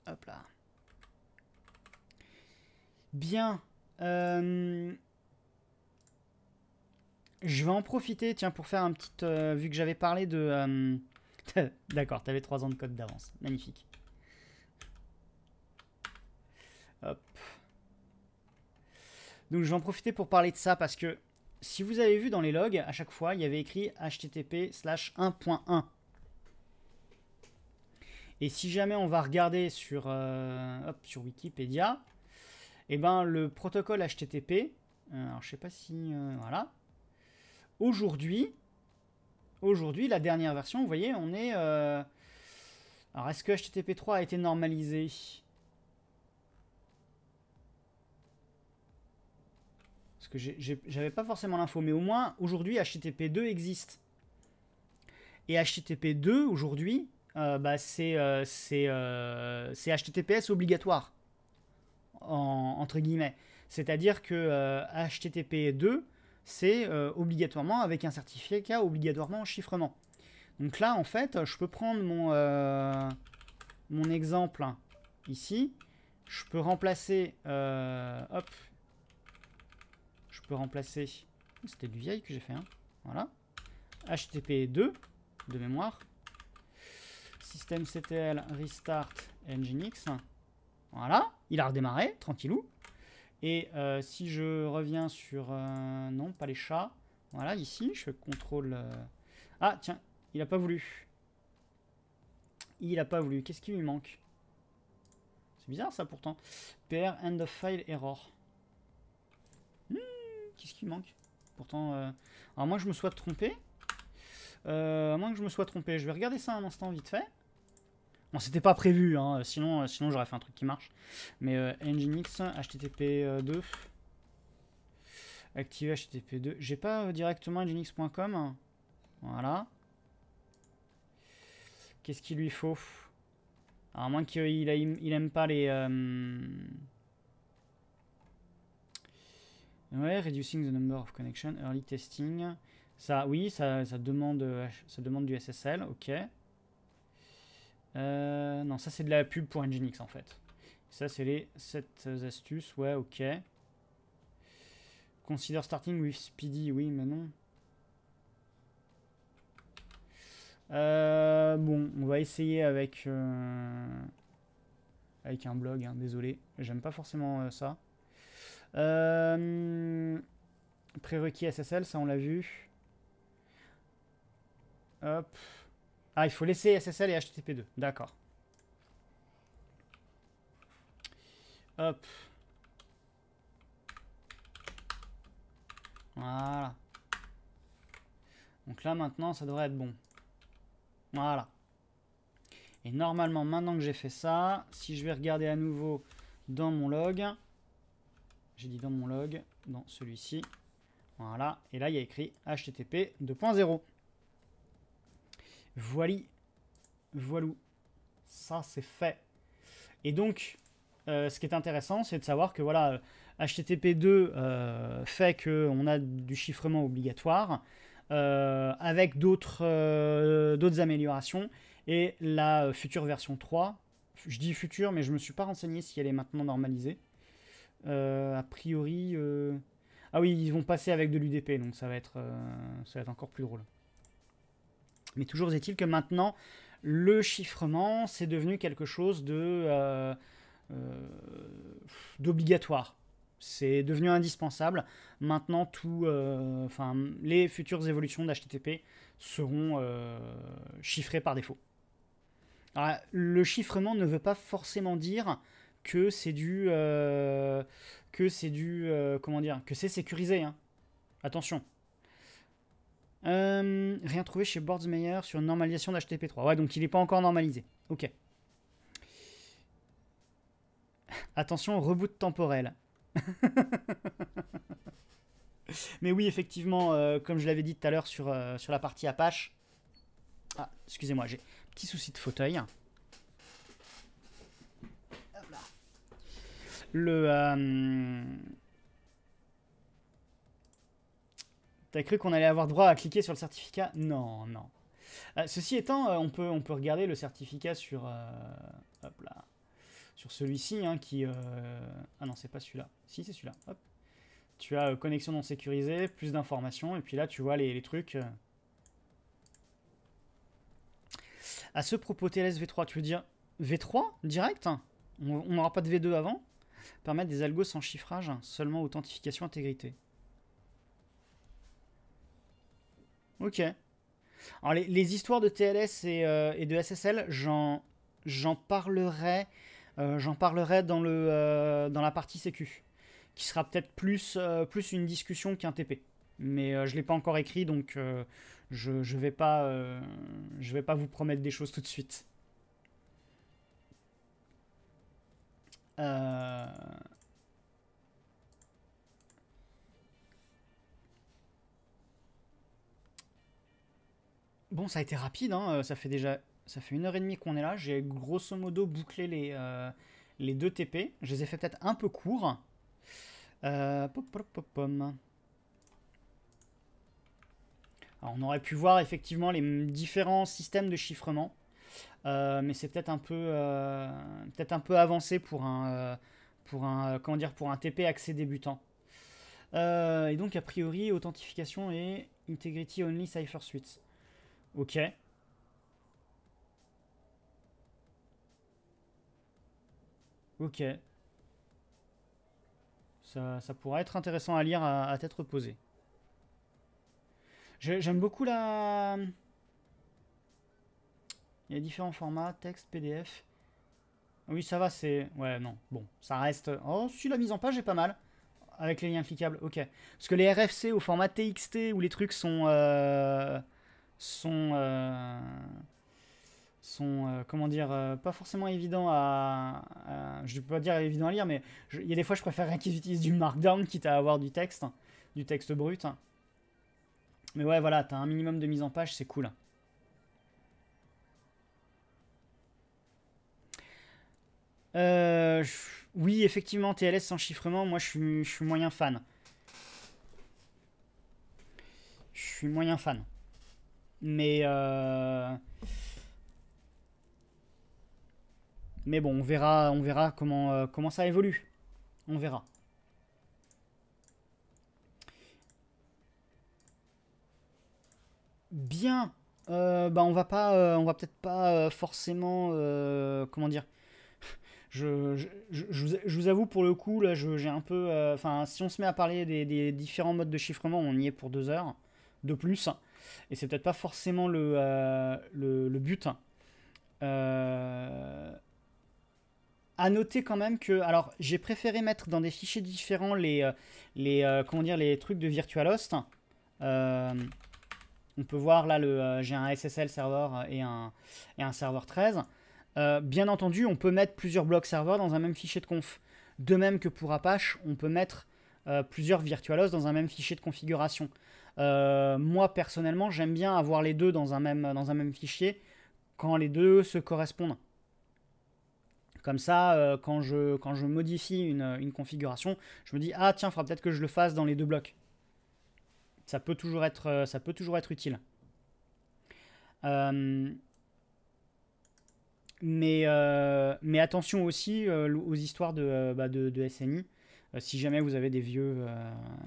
[SPEAKER 1] Hop là. Bien. Euh, je vais en profiter, tiens, pour faire un petit... Euh, vu que j'avais parlé de... D'accord, tu avais 3 ans de code d'avance. Magnifique. Hop. Donc je vais en profiter pour parler de ça parce que si vous avez vu dans les logs, à chaque fois, il y avait écrit http 1.1. Et si jamais on va regarder sur, euh, sur Wikipédia, eh ben, le protocole HTTP, euh, alors je sais pas si... Euh, voilà. Aujourd'hui, Aujourd'hui, la dernière version, vous voyez, on est... Euh, alors, est-ce que HTTP3 a été normalisé Parce que j'avais pas forcément l'info, mais au moins, aujourd'hui, HTTP2 existe. Et HTTP2, aujourd'hui, euh, bah, c'est HTTPS euh, obligatoire, entre guillemets. C'est-à-dire que HTTP2, c'est euh, obligatoirement avec un certificat obligatoirement en chiffrement. Donc là, en fait, je peux prendre mon, euh, mon exemple ici. Je peux remplacer... Euh, hop. Je peux remplacer... C'était du vieil que j'ai fait. Hein. Voilà. HTTP2 de mémoire. Système CTL restart nginx. Voilà. Il a redémarré, tranquillou. Et euh, si je reviens sur... Euh, non, pas les chats. Voilà, ici, je contrôle... Euh. Ah, tiens, il n'a pas voulu. Il a pas voulu. Qu'est-ce qui lui manque C'est bizarre, ça, pourtant. PR end of file error. Hmm, qu'est-ce qui manque Pourtant... Alors, moi, je me sois trompé. à moins que je me sois trompé. Je vais regarder ça un instant, vite fait. On s'était pas prévu, hein, sinon, euh, sinon j'aurais fait un truc qui marche. Mais euh, Nginx, HTTP2, activer HTTP2. J'ai pas euh, directement nginx.com. Voilà. Qu'est-ce qu'il lui faut à moins qu'il il aime pas les... Ouais, reducing the number of connections, early testing. Ça, oui, ça, demande, ça demande du SSL, ok. Euh, non, ça c'est de la pub pour Nginx en fait. Ça c'est les 7 astuces, ouais, ok. Consider starting with Speedy, oui, mais non. Euh, bon, on va essayer avec, euh, avec un blog, hein, désolé. J'aime pas forcément ça. prérequis SSL, ça on l'a vu. Hop. Ah, il faut laisser SSL et HTTP2. D'accord. Hop. Voilà. Donc là, maintenant, ça devrait être bon. Voilà. Et normalement, maintenant que j'ai fait ça, si je vais regarder à nouveau dans mon log, j'ai dit dans mon log, dans celui-ci, voilà, et là, il y a écrit HTTP 2.0. Voilà, Voilou. Ça, c'est fait. Et donc, euh, ce qui est intéressant, c'est de savoir que voilà, HTTP 2 euh, fait qu'on a du chiffrement obligatoire euh, avec d'autres améliorations. Et la future version 3, je dis future, mais je ne me suis pas renseigné si elle est maintenant normalisée. a priori... Ah oui, ils vont passer avec de l'UDP, donc ça va, être, ça va être encore plus drôle. Mais toujours est-il que maintenant, le chiffrement, c'est devenu quelque chose de euh, euh, d'obligatoire. C'est devenu indispensable. Maintenant, tout, euh, les futures évolutions d'HTTP seront chiffrées par défaut. le chiffrement ne veut pas forcément dire que c'est du, que c'est du, comment dire, que c'est sécurisé. Hein. Attention, euh, rien trouvé chez Bordsmeyer sur une normalisation d'HTTP3. Ouais, donc il n'est pas encore normalisé. Ok. Attention, reboot temporel. Mais oui, effectivement, euh, comme je l'avais dit tout à l'heure sur, euh, sur la partie Apache. Ah, excusez-moi, j'ai petit souci de fauteuil. Le. Euh, cru qu'on allait avoir droit à cliquer sur le certificat Non, non. Euh, ceci étant, euh, on, peut, on peut regarder le certificat sur, euh, hop là, sur celui-ci, hein, qui... ah non, c'est pas celui-là. Si, c'est celui-là. Hop. Tu as connexion non sécurisée, plus d'informations, et puis là, tu vois les, les trucs... À ce propos, TLS V3, tu veux dire V3 direct On n'aura pas de V2 avant Permettre des algos sans chiffrage, seulement authentification intégrité. Ok. Alors, les, histoires de TLS euh, et, de SSL, j'en, j'en parlerai, euh, j'en parlerai dans, le, euh, dans la partie sécu, qui sera peut-être plus, plus une discussion qu'un TP. Mais je ne l'ai pas encore écrit, donc je ne vais, pas, je vais pas vous promettre des choses tout de suite. Euh... Bon, ça a été rapide, hein, euh, ça fait déjà ça fait une heure et demie qu'on est là. J'ai grosso modo bouclé les, euh, les deux TP. Je les ai fait peut-être un peu courts. Euh, on aurait pu voir effectivement les différents systèmes de chiffrement. mais c'est peut-être un, peu, peut un peu avancé pour un, pour un, dire, pour un TP accès débutant. et donc, a priori, authentification et Integrity Only Cipher Suite. Ok. Ok. Ça, pourrait être intéressant à lire à, tête reposée. J'aime beaucoup la... Il y a différents formats, texte, PDF. Oui, ça va, c'est... Ouais, non, bon, ça reste... Oh, si, la mise en page est pas mal. Avec les liens cliquables, ok. Parce que les RFC au format TXT, où les trucs sont... Euh, sont, euh, sont euh, comment dire, euh, pas forcément évident à, Je peux pas dire évident à lire, mais il y a des fois, je préférerais qu'ils utilisent du markdown, quitte à avoir du texte, du texte brut. Mais ouais, voilà, t'as un minimum de mise en page, c'est cool. oui, effectivement, TLS sans chiffrement, moi je suis, je suis moyen fan. Je suis moyen fan. Mais, euh, Mais bon, on verra, on verra comment, euh, comment ça évolue. On verra. Bien. Euh, bah on va pas, on va peut-être pas forcément, comment dire. Je, vous avoue pour le coup là, j'ai un peu, enfin si on se met à parler des, différents modes de chiffrement, on y est pour deux heures de plus. Et c'est peut-être pas forcément le, euh, but. A euh, À noter quand même que, alors, j'ai préféré mettre dans des fichiers différents les, euh, les, comment dire, les trucs de Virtualhost. on peut voir là, le, j'ai un SSL Server et un, et un serveur 13. bien entendu, on peut mettre plusieurs blocs serveurs dans un même fichier de conf. De même que pour Apache, on peut mettre plusieurs Virtualhost dans un même fichier de configuration. Euh, moi, personnellement, j'aime bien avoir les deux dans un, même, dans un même fichier quand les deux se correspondent. Comme ça, euh, quand, je, quand je modifie une, configuration, je me dis Ah, tiens, il faudra peut-être que je le fasse dans les deux blocs. Ça peut toujours être, euh, ça peut toujours être utile. mais, mais attention aussi aux histoires de, bah, SMI, si jamais vous avez des vieux,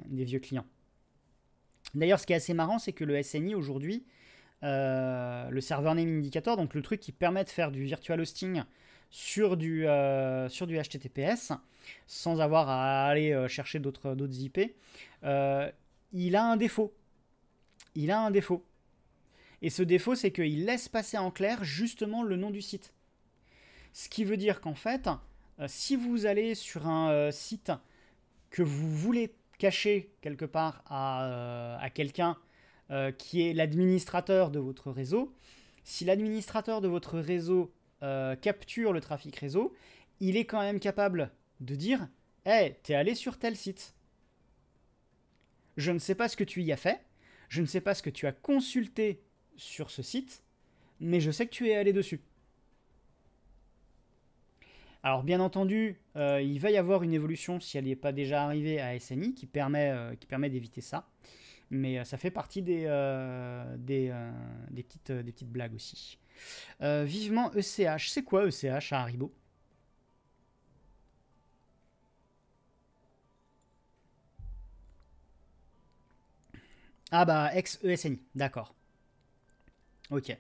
[SPEAKER 1] des vieux clients. D'ailleurs, ce qui est assez marrant, c'est que le SNI aujourd'hui, euh, le Server name indicator, donc le truc qui permet de faire du virtual hosting sur du, euh, sur du HTTPS, sans avoir à aller euh, chercher d'autres IP, il a un défaut. Il a un défaut. Et ce défaut, c'est qu'il laisse passer en clair justement le nom du site. Ce qui veut dire qu'en fait, si vous allez sur un site que vous voulez caché quelque part à, euh, quelqu'un euh, qui est l'administrateur de votre réseau, si l'administrateur de votre réseau euh, capture le trafic réseau, il est quand même capable de dire Eh, hey, t'es allé sur tel site. Je ne sais pas ce que tu y as fait, je ne sais pas ce que tu as consulté sur ce site, mais je sais que tu es allé dessus. Alors bien entendu, euh, il va y avoir une évolution, si elle n'est pas déjà arrivée à SNI, euh, qui permet, d'éviter ça. Mais euh, ça fait partie des, petites, des petites blagues aussi. vivement ECH, c'est quoi ECH à Haribo Ah bah ex-ESNI, d'accord. Ok.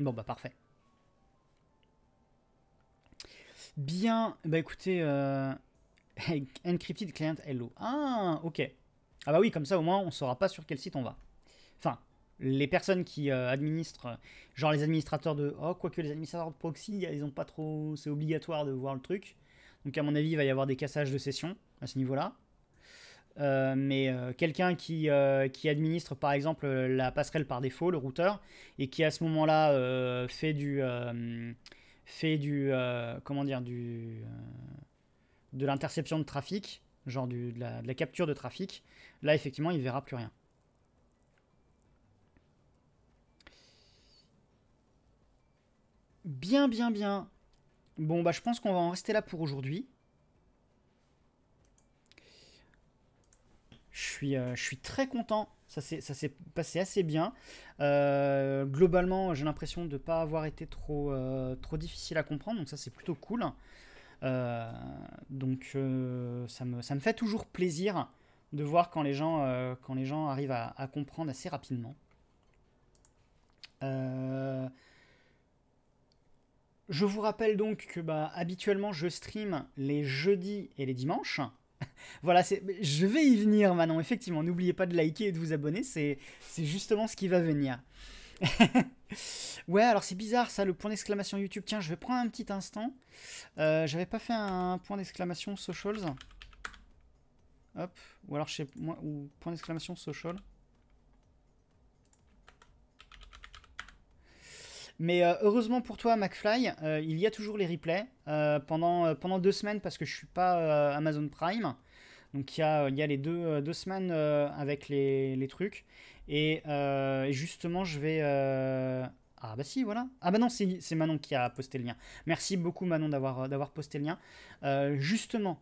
[SPEAKER 1] Bon bah parfait. Bien, bah écoutez, euh, Encrypted Client Hello. Ah, ok. Ah bah oui, comme ça au moins on saura pas sur quel site on va. Enfin, les personnes qui euh, administrent, euh, genre les administrateurs de... Oh, quoique les administrateurs de proxy, ils ont pas trop... C'est obligatoire de voir le truc. Donc à mon avis, il va y avoir des cassages de session à ce niveau-là. mais quelqu'un qui, qui, administre par exemple la passerelle par défaut, le routeur, et qui à ce moment-là fait du fait du euh, comment dire du euh, de l'interception de trafic, genre de, la, capture de trafic, là effectivement il verra plus rien. Bien, bien, bien. Bon, bah je pense qu'on va en rester là pour aujourd'hui. Je suis, euh, je suis très content ça s'est passé assez bien. Euh, globalement, j'ai l'impression de ne pas avoir été euh, trop, difficile à comprendre, donc ça c'est plutôt cool. Euh, donc ça, me, fait toujours plaisir de voir quand les gens, arrivent à, comprendre assez rapidement. je vous rappelle donc que bah, habituellement je stream les jeudis et les dimanches. voilà, je vais y venir, maintenant, Effectivement, n'oubliez pas de liker et de vous abonner. C'est justement ce qui va venir. ouais, alors c'est bizarre ça, le point d'exclamation YouTube. Tiens, je vais prendre un petit instant. Euh, j'avais pas fait un point d'exclamation socials. Hop, ou alors chez moi ou point d'exclamation social. Mais euh, heureusement pour toi, McFly, euh, il y a toujours les replays euh, pendant, pendant deux semaines parce que je suis pas Amazon Prime. Donc il y a, y les deux, deux semaines avec les, trucs. Et justement, je vais... Ah bah si, voilà. Ah bah non, c'est Manon qui a posté le lien. Merci beaucoup Manon d'avoir posté le lien. justement,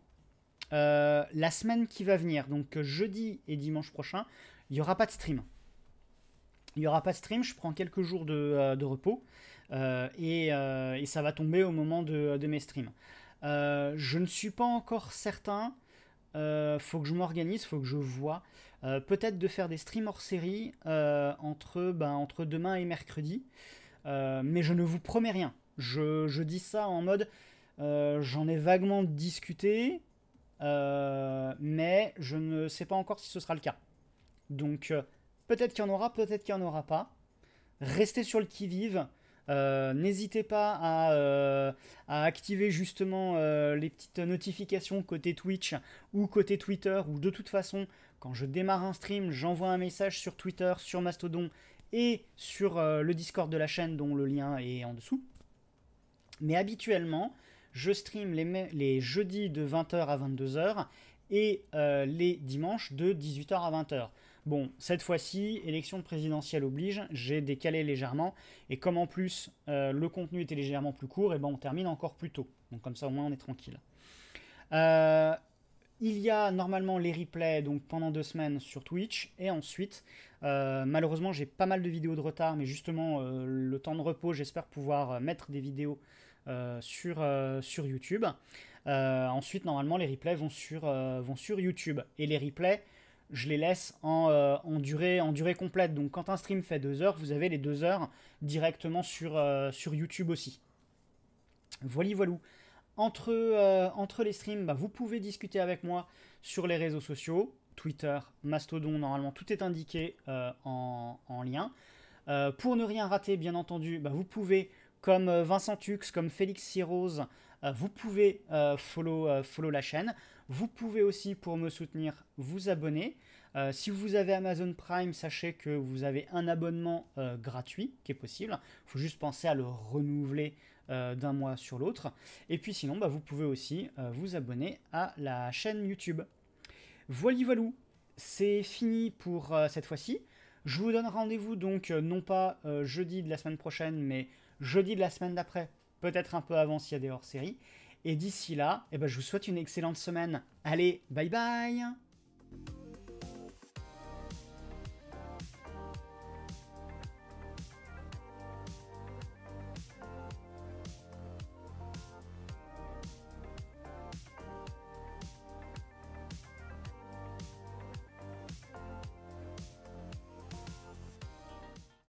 [SPEAKER 1] la semaine qui va venir, donc jeudi et dimanche prochain, il n'y aura pas de stream. Il n'y aura pas de stream, je prends quelques jours de, euh, repos euh, euh, et, ça va tomber au moment de, mes streams. je ne suis pas encore certain faut que je m'organise, faut que je vois. Peut-être de faire des streams hors série entre, ben, entre demain et mercredi. mais je ne vous promets rien. je dis ça en mode j'en ai vaguement discuté, mais je ne sais pas encore si ce sera le cas. Donc Peut-être qu'il y en aura, peut-être qu'il n'y en aura pas. Restez sur le qui-vive. Euh, n'hésitez pas à, euh, activer justement euh, les petites notifications côté Twitch ou côté Twitter, ou de toute façon, quand je démarre un stream, j'envoie un message sur Twitter, sur Mastodon et sur le Discord de la chaîne dont le lien est en dessous. Mais habituellement, je stream les jeudis de 20h à 22h et les dimanches de 18h à 20h. Bon, cette fois-ci, élection présidentielle oblige, j'ai décalé légèrement, et comme en plus euh, le contenu était légèrement plus court, et ben, on termine encore plus tôt. Donc comme ça au moins on est tranquille. Euh, il y a normalement les replays donc pendant deux semaines sur Twitch et ensuite, euh, malheureusement j'ai pas mal de vidéos de retard, mais justement le temps de repos, j'espère pouvoir mettre des vidéos sur, sur YouTube. ensuite, normalement les replays vont sur, vont sur YouTube et les replays je les laisse euh, en, durée, en durée complète. Donc quand un stream fait deux heures, vous avez les deux heures directement sur, euh, sur YouTube aussi. Voilà, voilou. Entre, euh, entre les streams, bah, vous pouvez discuter avec moi sur les réseaux sociaux, Twitter, Mastodon, normalement tout est indiqué en, lien. pour ne rien rater, bien entendu, bah, vous pouvez, comme Vincent Tux, comme Félix Sirose, vous pouvez follow, follow la chaîne. Vous pouvez aussi, pour me soutenir, vous abonner. Euh, si vous avez Amazon Prime, sachez que vous avez un abonnement euh, gratuit qui est possible. Il faut juste penser à le renouveler euh, d'un mois sur l'autre. Et puis sinon, bah, vous pouvez aussi vous abonner à la chaîne YouTube. Voili voilou, c'est fini pour cette fois-ci. Je vous donne rendez-vous donc non pas jeudi de la semaine prochaine, mais jeudi de la semaine d'après, peut-être un peu avant s'il y a des hors-séries. Et d'ici là, eh ben, je vous souhaite une excellente semaine. Allez, bye bye